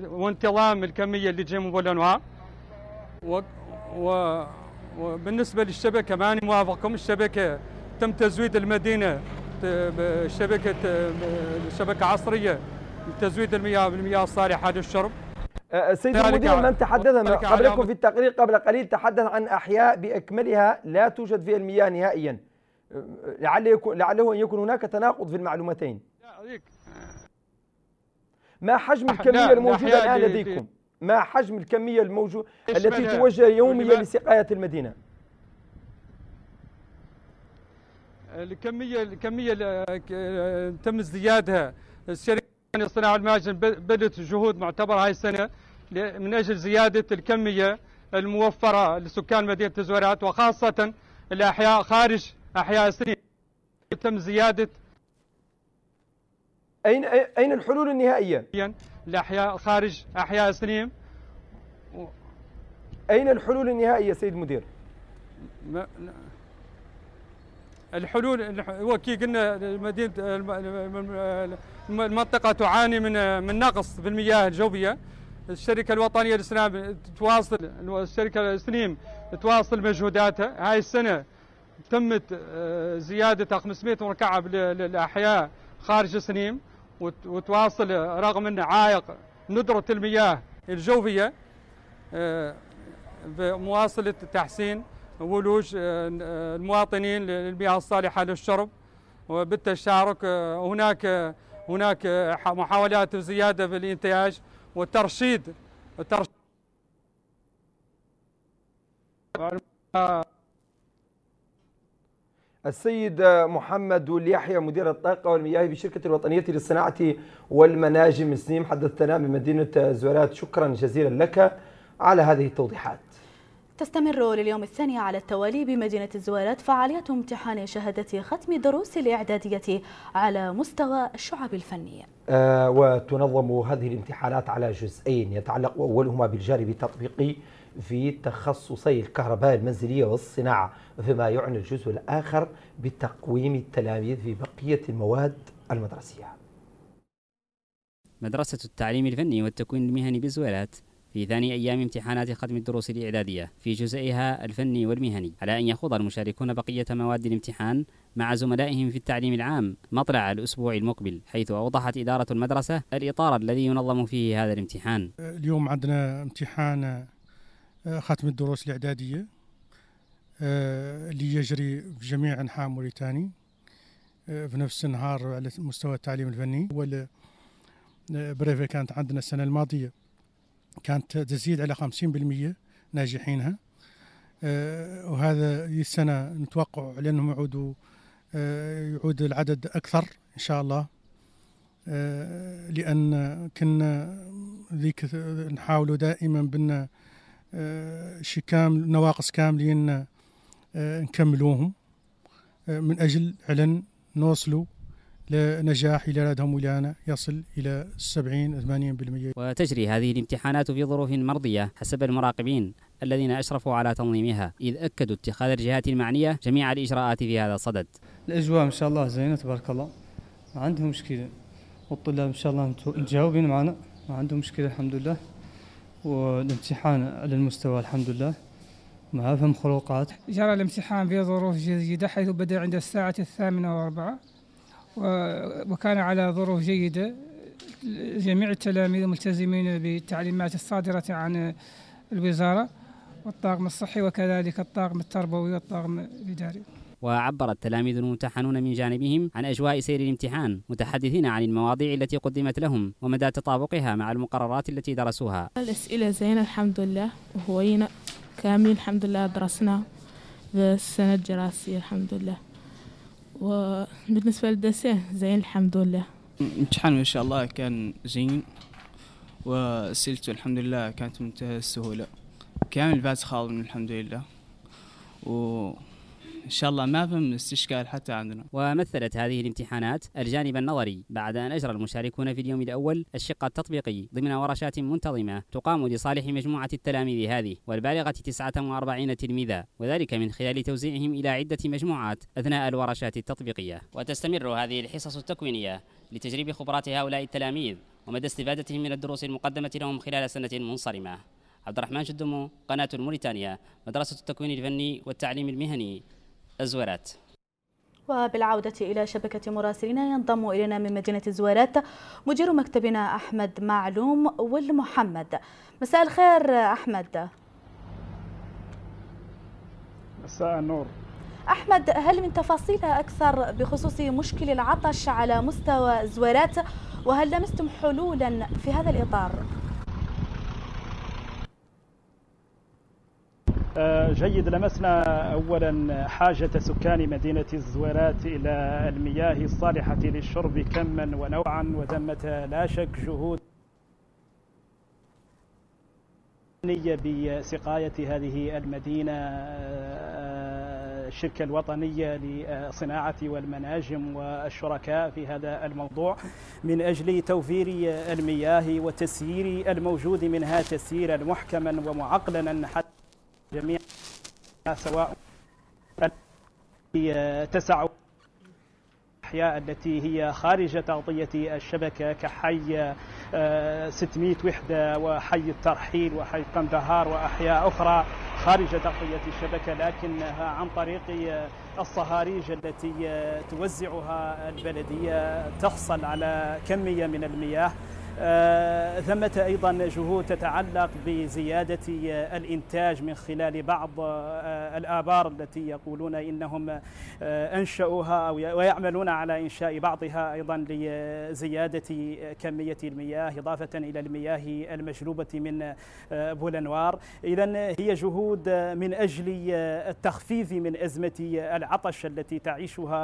وانتظام الكميه اللي تجي من بولنوار وبالنسبه للشبكه ماني موافقكم الشبكه تم تزويد المدينه شبكه شبكه عصريه لتزويد المياه بالمياه الصالحه للشرب أه، سيد المدير من تحدث قبلكم في التقرير قبل قليل تحدث عن احياء باكملها لا توجد فيها المياه نهائيا أه، لعل يكون لعله ان يكون هناك تناقض في المعلومتين ما حجم الكميه الموجوده الان لديكم ما حجم الكميه الموجوده التي توجه يوميا لسقايه المدينه الكميه الكميه اللي آه، تم ازديادها الشركه لصناعه الماجن بدت جهود معتبره هاي السنه من اجل زياده الكميه الموفره لسكان مدينه الزويرات وخاصه الاحياء خارج احياء سنين تم زياده اين اين الحلول النهائيه؟ الاحياء خارج احياء سنين اين الحلول النهائيه سيد المدير؟ ما... الحلول وكي قلنا مدينه المنطقه تعاني من من نقص في المياه الجوفيه الشركه الوطنيه للسلام تواصل الشركه سنيم تواصل مجهوداتها هاي السنه تمت آه، زياده 500 مكعب للاحياء خارج سنيم وتواصل رغم ان عائق ندره المياه الجوفيه آه، بمواصله تحسين ولوج آه، آه، المواطنين للبيئة الصالحة للشرب وبالتشارك آه، هناك هناك محاولات زيادة في الإنتاج والترشيد السيد محمد اليحيى مدير الطاقة والمياه بشركة الوطنية للصناعة والمناجم سنيم حدثتنا من مدينة زورات شكرا جزيلا لك على هذه التوضيحات تستمر لليوم الثاني على التوالي بمدينة الزوارات فعالية امتحان شهادة ختم الدروس الإعدادية على مستوى الشعب الفنية آه وتنظم هذه الامتحانات على جزئين يتعلق أولهما بالجانب التطبيقي في تخصصي الكهرباء المنزلية والصناعة فيما يعنى الجزء الآخر بتقويم التلاميذ في بقية المواد المدرسية مدرسة التعليم الفني والتكوين المهني بزوالات في ثاني أيام امتحانات ختم الدروس الإعدادية في جزئها الفني والمهني على أن يخوض المشاركون بقية مواد الامتحان مع زملائهم في التعليم العام مطلع الأسبوع المقبل حيث أوضحت إدارة المدرسة الإطار الذي ينظم فيه هذا الامتحان اليوم عندنا امتحان آه، ختم الدروس الإعدادية آه، اللي يجري في جميع أنحاء موريتاني آه، في نفس النهار على مستوى التعليم الفني بريفي كانت عندنا السنة الماضية كانت تزيد على 50% ناجحينها آه، وهذا السنه نتوقع على انهم يعودوا آه، يعود العدد اكثر ان شاء الله آه، لان كنا ذيك نحاولوا دائما بان شي كامل نواقص كاملين نكملوهم من اجل علن نوصلوا لنجاح إلى لدهم إلى يصل إلى 70 80% وتجري هذه الامتحانات في ظروف مرضية حسب المراقبين الذين أشرفوا على تنظيمها إذ أكدوا اتخاذ الجهات المعنية جميع الإجراءات في هذا الصدد الأجواء إن شاء الله زينة تبارك الله ما عندهم مشكلة والطلاب إن شاء الله متجاوبين معنا ما عندهم مشكلة الحمد لله والامتحان على المستوى الحمد لله ما فهم خروقات جرى الامتحان في ظروف جيدة حيث بدأ عند الساعة الثامنة وأربعة وكان على ظروف جيدة جميع التلاميذ ملتزمين بالتعليمات الصادرة عن الوزارة والطاقم الصحي وكذلك الطاقم التربوي والطاقم الإداري وعبر التلاميذ الممتحنون من جانبهم عن أجواء سير الامتحان متحدثين عن المواضيع التي قدمت لهم ومدى تطابقها مع المقررات التي درسوها الأسئلة زينة الحمد لله وهوينا كاملين الحمد لله درسنا السنة الدراسية الحمد لله وبالنسبة للدسة زين الحمد لله امتحان ما شاء الله كان زين وسيلته الحمد لله كانت منتهى السهولة كامل بعد خالد الحمد لله و إن شاء الله ما فهم استشكال حتى عندنا ومثلت هذه الامتحانات الجانب النظري بعد أن أجرى المشاركون في اليوم الأول الشق التطبيقي ضمن ورشات منتظمة تقام لصالح مجموعة التلاميذ هذه والبالغة 49 تلميذا وذلك من خلال توزيعهم إلى عدة مجموعات أثناء الورشات التطبيقية وتستمر هذه الحصص التكوينية لتجريب خبرات هؤلاء التلاميذ ومدى استفادتهم من الدروس المقدمة لهم خلال سنة منصرمة عبد الرحمن شدمو قناة الموريتانيا مدرسة التكوين الفني والتعليم المهني الزوارات وبالعودة إلى شبكة مراسلنا ينضم إلينا من مدينة الزوارات مدير مكتبنا أحمد معلوم والمحمد مساء الخير أحمد مساء النور أحمد هل من تفاصيل أكثر بخصوص مشكل العطش على مستوى الزوارات وهل لمستم حلولا في هذا الإطار؟ آه، جيد لمسنا أولا حاجة سكان مدينة الزويرات إلى المياه الصالحة للشرب كما ونوعا وثمة لا شك جهود بسقاية هذه المدينة آه، الشركة الوطنية للصناعة والمناجم والشركاء في هذا الموضوع من أجل توفير المياه وتسيير الموجود منها تسييرا محكما ومعقلنا حتى جميع سواء تسع الأحياء التي هي خارج تغطية الشبكة كحي 600 آه، وحدة وحي الترحيل وحي قندهار وأحياء أخرى خارج تغطية الشبكة لكنها عن طريق آه، الصهاريج التي آه، توزعها البلدية تحصل على كمية من المياه آه، ثمة أيضا جهود تتعلق بزيادة الإنتاج من خلال بعض آه، الآبار التي يقولون إنهم آه، أنشأوها ويعملون على إنشاء بعضها أيضا لزيادة كمية المياه إضافة إلى المياه المشروبة من بولنوار إذا هي جهود من أجل التخفيف من أزمة العطش التي تعيشها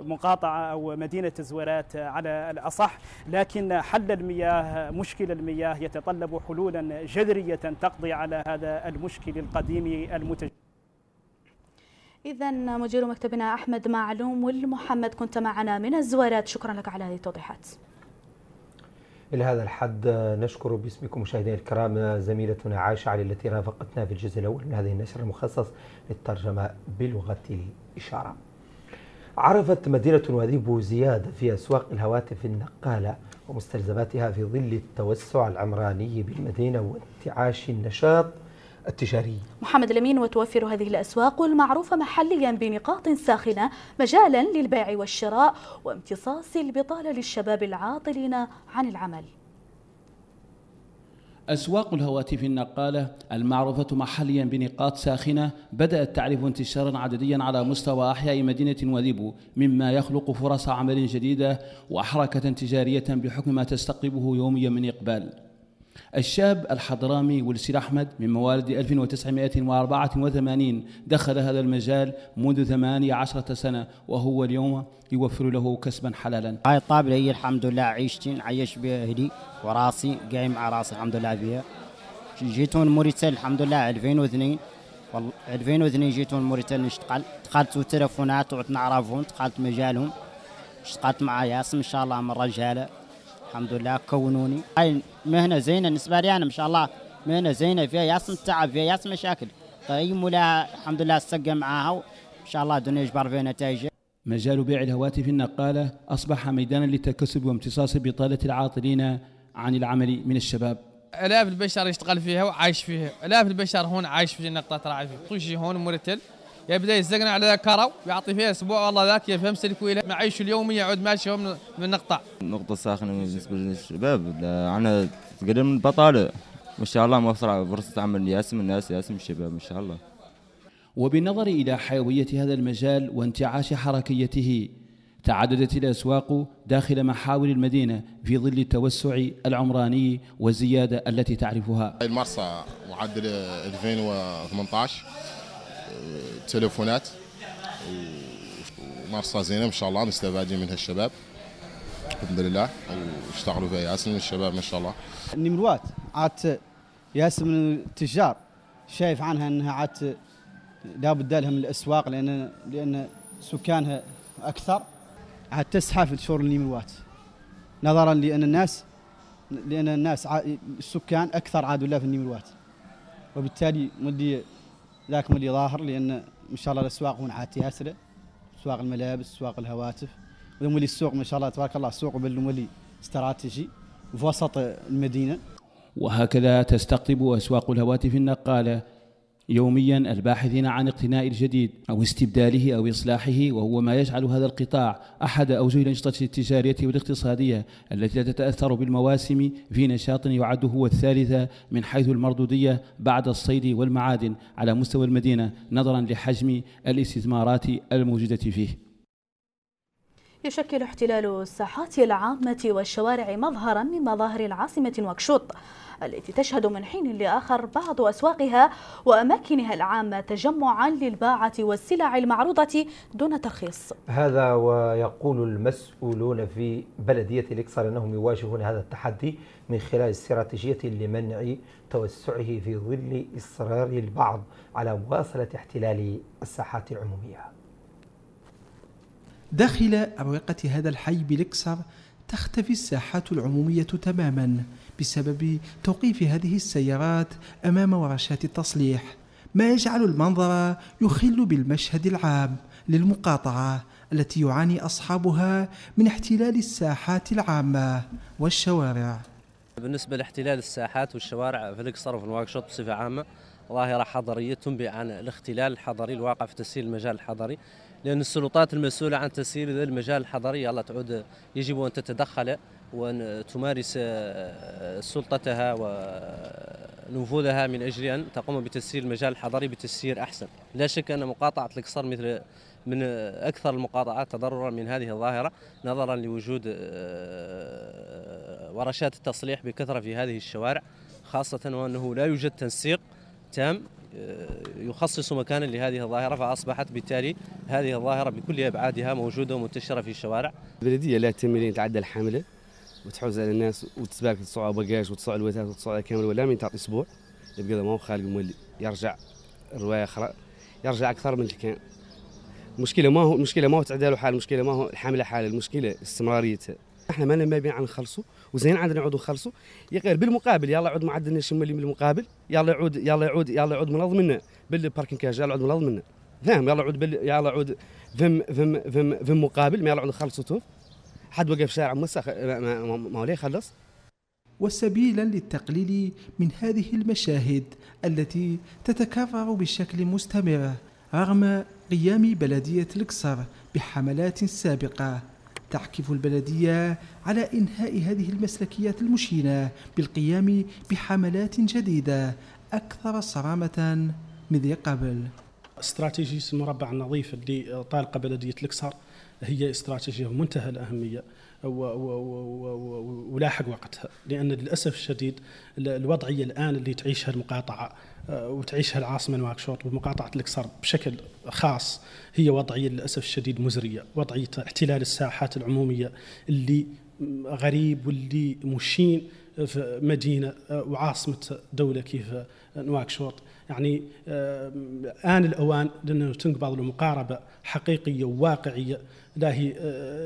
المقاطعة أو مدينة زورات على الأصح لكن لكن حل المياه مشكل المياه يتطلب حلولا جذرية تقضي على هذا المشكل القديم المتجدد إذا مدير مكتبنا أحمد معلوم والمحمد كنت معنا من الزوارات شكرا لك على هذه التوضيحات إلى هذا الحد نشكر باسمكم مشاهدينا الكرام زميلتنا عائشة علي التي رافقتنا في الجزء الأول من هذه النشرة المخصص للترجمة بلغة الإشارة عرفت مدينة وادي بوزياد في أسواق الهواتف النقالة ومستلزماتها في ظل التوسع العمراني بالمدينة وانتعاش النشاط التجاري محمد الأمين وتوفر هذه الأسواق المعروفة محليا بنقاط ساخنة مجالا للبيع والشراء وامتصاص البطالة للشباب العاطلين عن العمل أسواق الهواتف النقالة المعروفة محليا بنقاط ساخنة بدأت تعرف انتشارا عدديا على مستوى أحياء مدينة وذيبو مما يخلق فرص عمل جديدة وحركة تجارية بحكم ما تستقبه يوميا من إقبال الشاب الحضرامي والسير أحمد من موالد 1984 دخل هذا المجال منذ 18 سنة وهو اليوم يوفر له كسبا حلالا هاي الطابلة هي الحمد لله عيشتي عيش بها أهلي وراسي قايم على راسي الحمد لله بها جيتون موريتال الحمد لله 2002 2002 جيتون موريتال نشتغل دخلت تلفونات وعدت نعرفهم دخلت مجالهم اشتغلت مع ياسم ان شاء الله من رجاله الحمد لله كونوني هاي مهنه زينه بالنسبه لي انا ما شاء الله مهنه زينه فيها ياسم تعب فيها ياسم مشاكل اي لها الحمد لله السقه معاها وان شاء الله الدنيا يجبر فيها نتائج مجال بيع الهواتف النقاله اصبح ميدانا للتكسب وامتصاص بطاله العاطلين عن العمل من الشباب الاف البشر يشتغل فيها وعايش فيها الاف البشر هون عايش في نقطه راعي فيه طوشي طيب، هون مرتل يبدا يزقنا على ذاك كرو يعطي فيها اسبوع والله ذاك يفهم سلكويله معيشه اليومي يعود ماشي من النقطه النقطه الساخنه بالنسبه للشباب عندنا تقدم البطاله ما شاء الله موفر فرصه عمل ياسم الناس ياسم الشباب ان شاء الله وبالنظر الى حيويه هذا المجال وانتعاش حركيته تعددت الأسواق داخل محاور المدينة في ظل التوسع العمراني والزيادة التي تعرفها المرسى معدل 2018 تليفونات ومنصه زينه ان شاء الله مستفادين منها الشباب الحمد لله واشتغلوا فيها من الشباب ان شاء الله النمروات عاد ياسم التجار شايف عنها انها عاد لابد لها من الاسواق لان لان سكانها اكثر عاد تسحف شهور النمروات نظرا لان الناس لان الناس السكان اكثر عاد ولا في النمروات وبالتالي مدي ذاكم اللي ظاهر لان ان شاء الله الاسواق هون عاد تياسره اسواق الملابس اسواق الهواتف ويمولي السوق ما شاء الله تبارك الله السوق بالمولي استراتيجي في وسط المدينه وهكذا تستقطب أسواق الهواتف النقالة يوميا الباحثين عن اقتناء الجديد أو استبداله أو إصلاحه وهو ما يجعل هذا القطاع أحد أوجه الأنشطة التجارية والاقتصادية التي تتأثر بالمواسم في نشاط يعد هو الثالث من حيث المردودية بعد الصيد والمعادن على مستوى المدينة نظرا لحجم الاستثمارات الموجودة فيه يشكل احتلال الساحات العامة والشوارع مظهرا من مظاهر العاصمة نواكشوط التي تشهد من حين لآخر بعض أسواقها وأماكنها العامة تجمعا للباعة والسلع المعروضة دون ترخيص هذا ويقول المسؤولون في بلدية الإكسار أنهم يواجهون هذا التحدي من خلال استراتيجية لمنع توسعه في ظل إصرار البعض على مواصلة احتلال الساحات العمومية داخل أروقة هذا الحي بالإكسر تختفي الساحات العمومية تماما بسبب توقيف هذه السيارات أمام ورشات التصليح ما يجعل المنظر يخل بالمشهد العام للمقاطعة التي يعاني أصحابها من احتلال الساحات العامة والشوارع بالنسبة لاحتلال الساحات والشوارع في الإقصر وفي نواكشوط بصفة عامة ظاهرة حضرية تنبئ عن الاختلال الحضري الواقع في تسيير المجال الحضري لأن السلطات المسؤولة عن تسيير المجال الحضري الله تعود يجب أن تتدخل وأن تمارس آه، سلطتها ونفوذها من أجل أن تقوم بتسيير المجال الحضري بتسيير أحسن لا شك أن مقاطعة القصر مثل من أكثر المقاطعات تضررا من هذه الظاهرة نظرا لوجود آه، ورشات التصليح بكثرة في هذه الشوارع خاصة وأنه لا يوجد تنسيق تام آه، يخصص مكانا لهذه الظاهرة فأصبحت بالتالي هذه الظاهرة بكل أبعادها موجودة ومنتشرة في الشوارع البلدية لا تميل تعدى الحملة وتحوز على الناس وتسباك تصوع بقاش وتصوع الوتات وتصوع كامل ولا من تعطي أسبوع يبقى ما هو خالق مولي يرجع رواية أخرى يرجع أكثر من اللي كان المشكلة ما هو المشكلة ما هو تعداله حال المشكلة ما هو الحملة حال المشكلة استمراريتها احنا ما ما بين نخلصوا وزين عندنا نعودوا نخلصوا يا غير بالمقابل يلا عود ما عندنا شي ملي بالمقابل يلا عود يلا عود يلا عود منظم لنا بالباركينج كاج يلا عود منظم لنا فاهم نعم، يلا عود بال... يلا عود فم فم فم فم مقابل ما يلا عود نخلصوا توف حد وقف شارع مسخ ما, ما, خلص وسبيلا للتقليل من هذه المشاهد التي تتكرر بشكل مستمر رغم قيام بلدية الكسر بحملات سابقة تعكف البلدية على إنهاء هذه المسلكيات المشينة بالقيام بحملات جديدة أكثر صرامة من ذي قبل استراتيجية المربع النظيف اللي طالقة بلدية الكسر هي استراتيجية منتهى الأهمية ولاحق وقتها لأن للأسف الشديد الوضعية الآن اللي تعيشها المقاطعة آه، وتعيشها العاصمه نواكشوط ومقاطعه الاقصر بشكل خاص هي وضعيه للاسف الشديد مزريه، وضعيه احتلال الساحات العموميه اللي غريب واللي مشين في مدينه آه، وعاصمه دوله كيف آه، نواكشوط، يعني ان الاوان لانه تنقبض المقاربة حقيقيه وواقعيه لا هي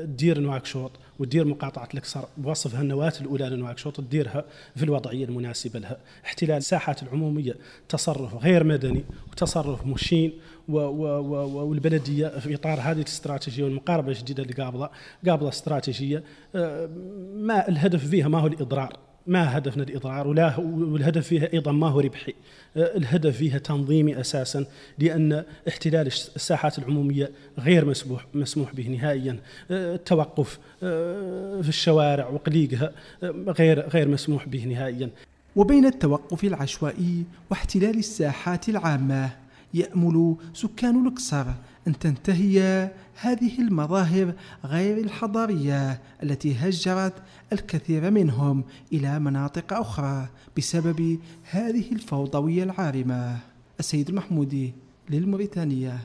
تدير نواكشوط وتدير مقاطعه الاكسر بوصفها النواه الاولى لنواكشوط تديرها في الوضعيه المناسبه لها احتلال الساحات العموميه تصرف غير مدني وتصرف مشين و و و والبلديه في اطار هذه الاستراتيجيه والمقاربه الجديده اللي قابله قابضه استراتيجيه أه، ما الهدف فيها ما هو الاضرار ما هدفنا الإضرار ولا والهدف فيها أيضا ما هو ربحي أه، الهدف فيها تنظيمي أساسا لأن احتلال الساحات العمومية غير مسموح, مسموح به نهائيا أه، التوقف أه، في الشوارع وقليقها غير, غير مسموح به نهائيا وبين التوقف العشوائي واحتلال الساحات العامة يأمل سكان القصر أن تنتهي هذه المظاهر غير الحضارية التي هجرت الكثير منهم إلى مناطق أخرى بسبب هذه الفوضوية العارمة السيد المحمودي للموريتانية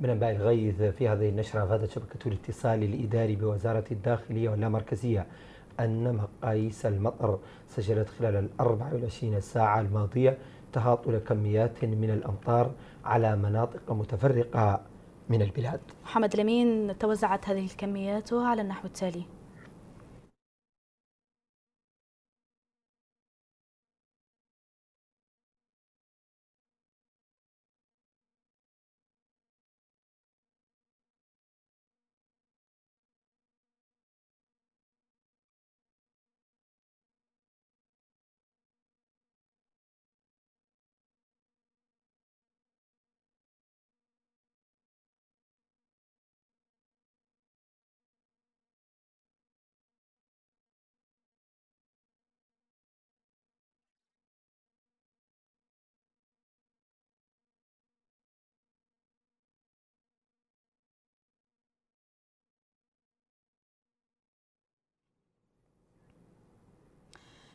من أنباء الغيث في هذه النشرة غادت شبكة الاتصال الإداري بوزارة الداخلية واللامركزية أن مقاييس المطر سجلت خلال ال 24 ساعة الماضية تهاطل كميات من الأمطار على مناطق متفرقة من البلاد محمد لمين توزعت هذه الكميات على النحو التالي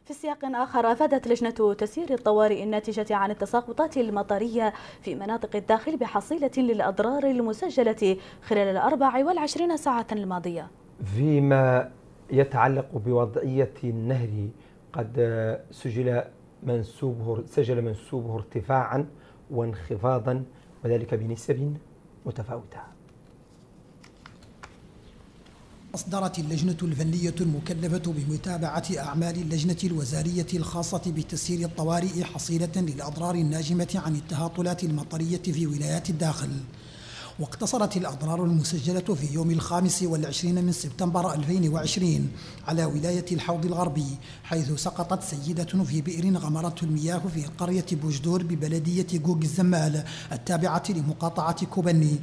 في سياق آخر أفادت لجنة تسيير الطوارئ الناتجة عن التساقطات المطرية في مناطق الداخل بحصيلة للأضرار المسجلة خلال الأربع والعشرين ساعة الماضية فيما يتعلق بوضعية النهر قد سجل منسوبه سجل منسوبه ارتفاعا وانخفاضا وذلك بنسب متفاوته أصدرت اللجنة الفنية المكلفة بمتابعة أعمال اللجنة الوزارية الخاصة بتسيير الطوارئ حصيلة للأضرار الناجمة عن التهاطلات المطرية في ولايات الداخل واقتصرت الأضرار المسجلة في يوم الخامس والعشرين من سبتمبر 2020 على ولاية الحوض الغربي حيث سقطت سيدة في بئر غمرته المياه في قرية بوجدور ببلدية جوج الزمال التابعة لمقاطعة كوبني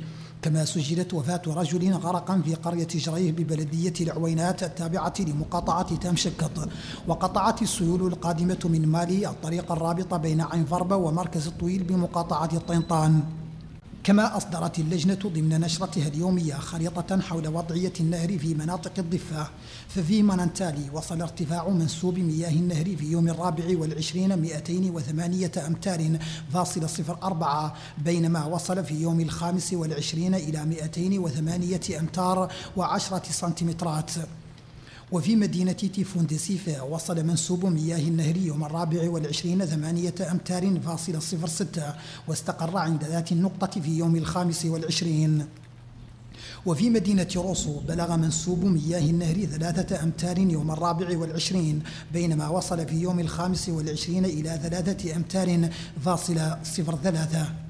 كما سجلت وفاة رجل غرقا في قرية جريه ببلدية العوينات التابعة لمقاطعة تمشكت وقطعت السيول القادمة من مالي الطريق الرابط بين عين فربة ومركز الطويل بمقاطعة الطينطان كما أصدرت اللجنة ضمن نشرتها اليومية خريطة حول وضعية النهر في مناطق الضفة ففي مننتالي وصل ارتفاع منسوب مياه النهر في يوم الرابع والعشرين 208 أمتار فاصل صفر أربعة بينما وصل في يوم الخامس والعشرين إلى 208 أمتار وعشرة سنتيمترات وفي مدينة تيفونديسيفا وصل منسوب مياه النهر يوم الرابع والعشرين ثمانية أمتار فاصلة صفر ستة واستقر عند ذات النقطة في يوم الخامس والعشرين وفي مدينة روسو بلغ منسوب مياه النهر ثلاثة أمتار يوم الرابع والعشرين بينما وصل في يوم الخامس والعشرين إلى ثلاثة أمتار فاصلة صفر ثلاثة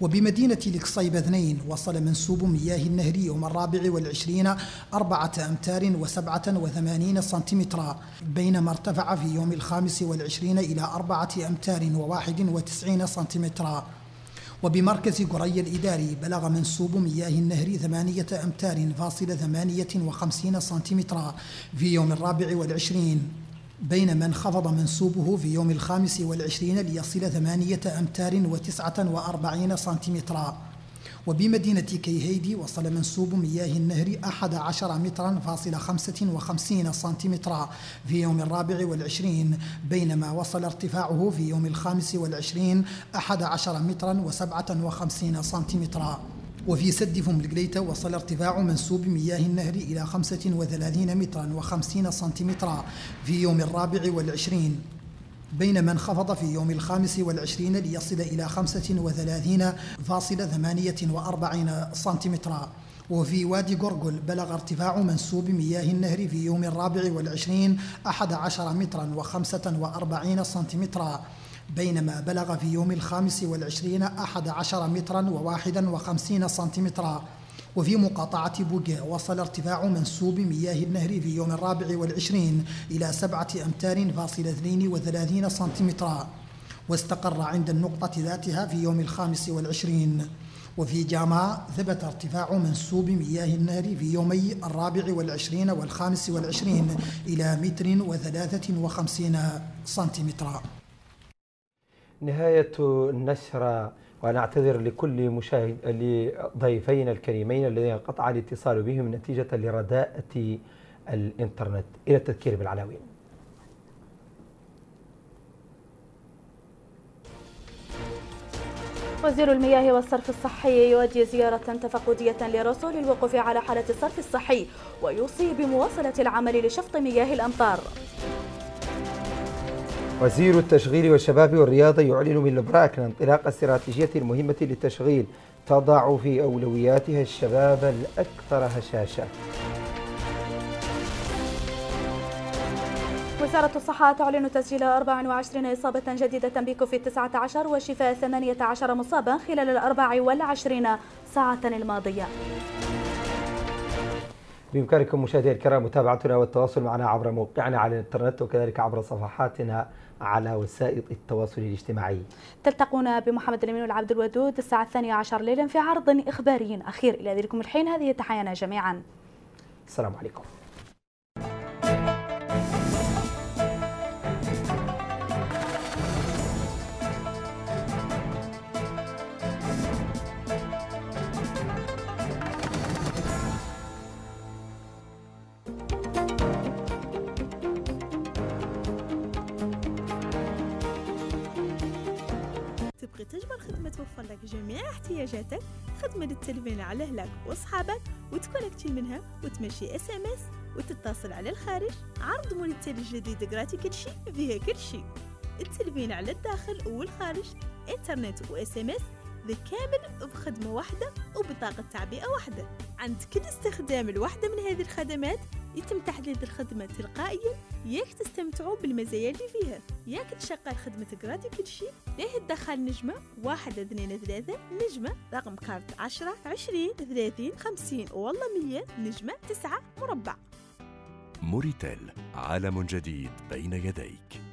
وبمدينة لكصيب اثنين وصل منسوب مياه النهر يوم الرابع والعشرين أربعة أمتار وسبعة وثمانين سنتيمترا بينما ارتفع في يوم الخامس والعشرين إلى أربعة أمتار وواحد وتسعين سنتيمترا وبمركز قري الإداري بلغ منسوب مياه النهر ثمانية أمتار فاصل ثمانية وخمسين سنتيمترا في يوم الرابع والعشرين بين من خفض منسوبه في يوم الخامس والعشرين ليصل ثمانية أمتار وتسعة وأربعين سنتيمترا وبمدينة كيهيدي وصل منسوب مياه النهر أحد عشر مترا فاصل خمسة وخمسين سنتيمترا في يوم الرابع والعشرين بينما وصل ارتفاعه في يوم الخامس والعشرين أحد عشر مترا وسبعة وخمسين سنتيمترا وفي سد القليتة وصل ارتفاع منسوب مياه النهر إلى 35 مترا و50 سنتيمترا في يوم الرابع والعشرين بينما انخفض في يوم الخامس والعشرين ليصل إلى 35.48 سنتيمترا وفي وادي غرغل بلغ ارتفاع منسوب مياه النهر في يوم الرابع والعشرين 11 مترا و45 سنتيمترا بينما بلغ في يوم الخامس والعشرين أحد عشر مترا وواحدا وخمسين سنتيمترا وفي مقاطعة بوجا وصل ارتفاع منسوب مياه النهر في يوم الرابع والعشرين إلى سبعة أمتار فاصل وثلاثين سنتيمترا واستقر عند النقطة ذاتها في يوم الخامس والعشرين وفي جامع ثبت ارتفاع منسوب مياه النهر في يومي الرابع والعشرين والخامس والعشرين إلى متر وثلاثة وخمسين سنتيمترا نهاية النشرة وأنا أعتذر لكل مشاهد لضيفينا الكريمين الذين قطع الاتصال بهم نتيجة لرداءة الإنترنت إلى التذكير بالعناوين وزير المياه والصرف الصحي يؤدي زيارة تفقدية لرسول للوقوف على حالة الصرف الصحي ويوصي بمواصلة العمل لشفط مياه الأمطار وزير التشغيل والشباب والرياضة يعلن من لبراكن انطلاق استراتيجية المهمة للتشغيل تضع في أولوياتها الشباب الأكثر هشاشة وزارة الصحة تعلن تسجيل 24 إصابة جديدة بكوفيد 19 وشفاء 18 مصابا خلال ال 24 ساعة الماضية. بإمكانكم مشاهدينا الكرام متابعتنا والتواصل معنا عبر موقعنا على الإنترنت وكذلك عبر صفحاتنا على وسائل التواصل الاجتماعي تلتقون بمحمد الأمين والعبد الودود الساعة الثانية عشر ليلا في عرض إخباري أخير إلى ذلكم الحين هذه تحيانا جميعا السلام عليكم تجبر خدمة توفر لك جميع احتياجاتك خدمة التلفين على هلاك وصحابك وتكونكتي منها وتمشي اس ام اس وتتصل على الخارج عرض مونيتيل الجديد قراتي فيها كل كلشي التلفين على الداخل والخارج انترنت و اس ام اس بكامل بخدمة واحدة وبطاقة تعبئة واحدة عند كل استخدام لواحدة من هذه الخدمات يتم تحديد الخدمة تلقائيا ياك تستمتعوا بالمزايا اللي فيها ياك تشقى الخدمة خدمة كل شيء ليه تدخل نجمة واحد اثنين ثلاثة نجمة رقم كارت عشرة عشرين ثلاثين خمسين والله مية نجمة تسعة مربع موريتيل عالم جديد بين يديك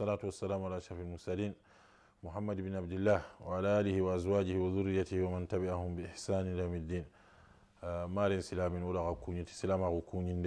والصلاة والسلام على أشرف المرسلين محمد بن عبد الله وعلى آله وأزواجه وذريته ومن تبعهم بإحسان إلى يوم الدين آه، مارين سلامين كوني غكوني سلام غكوني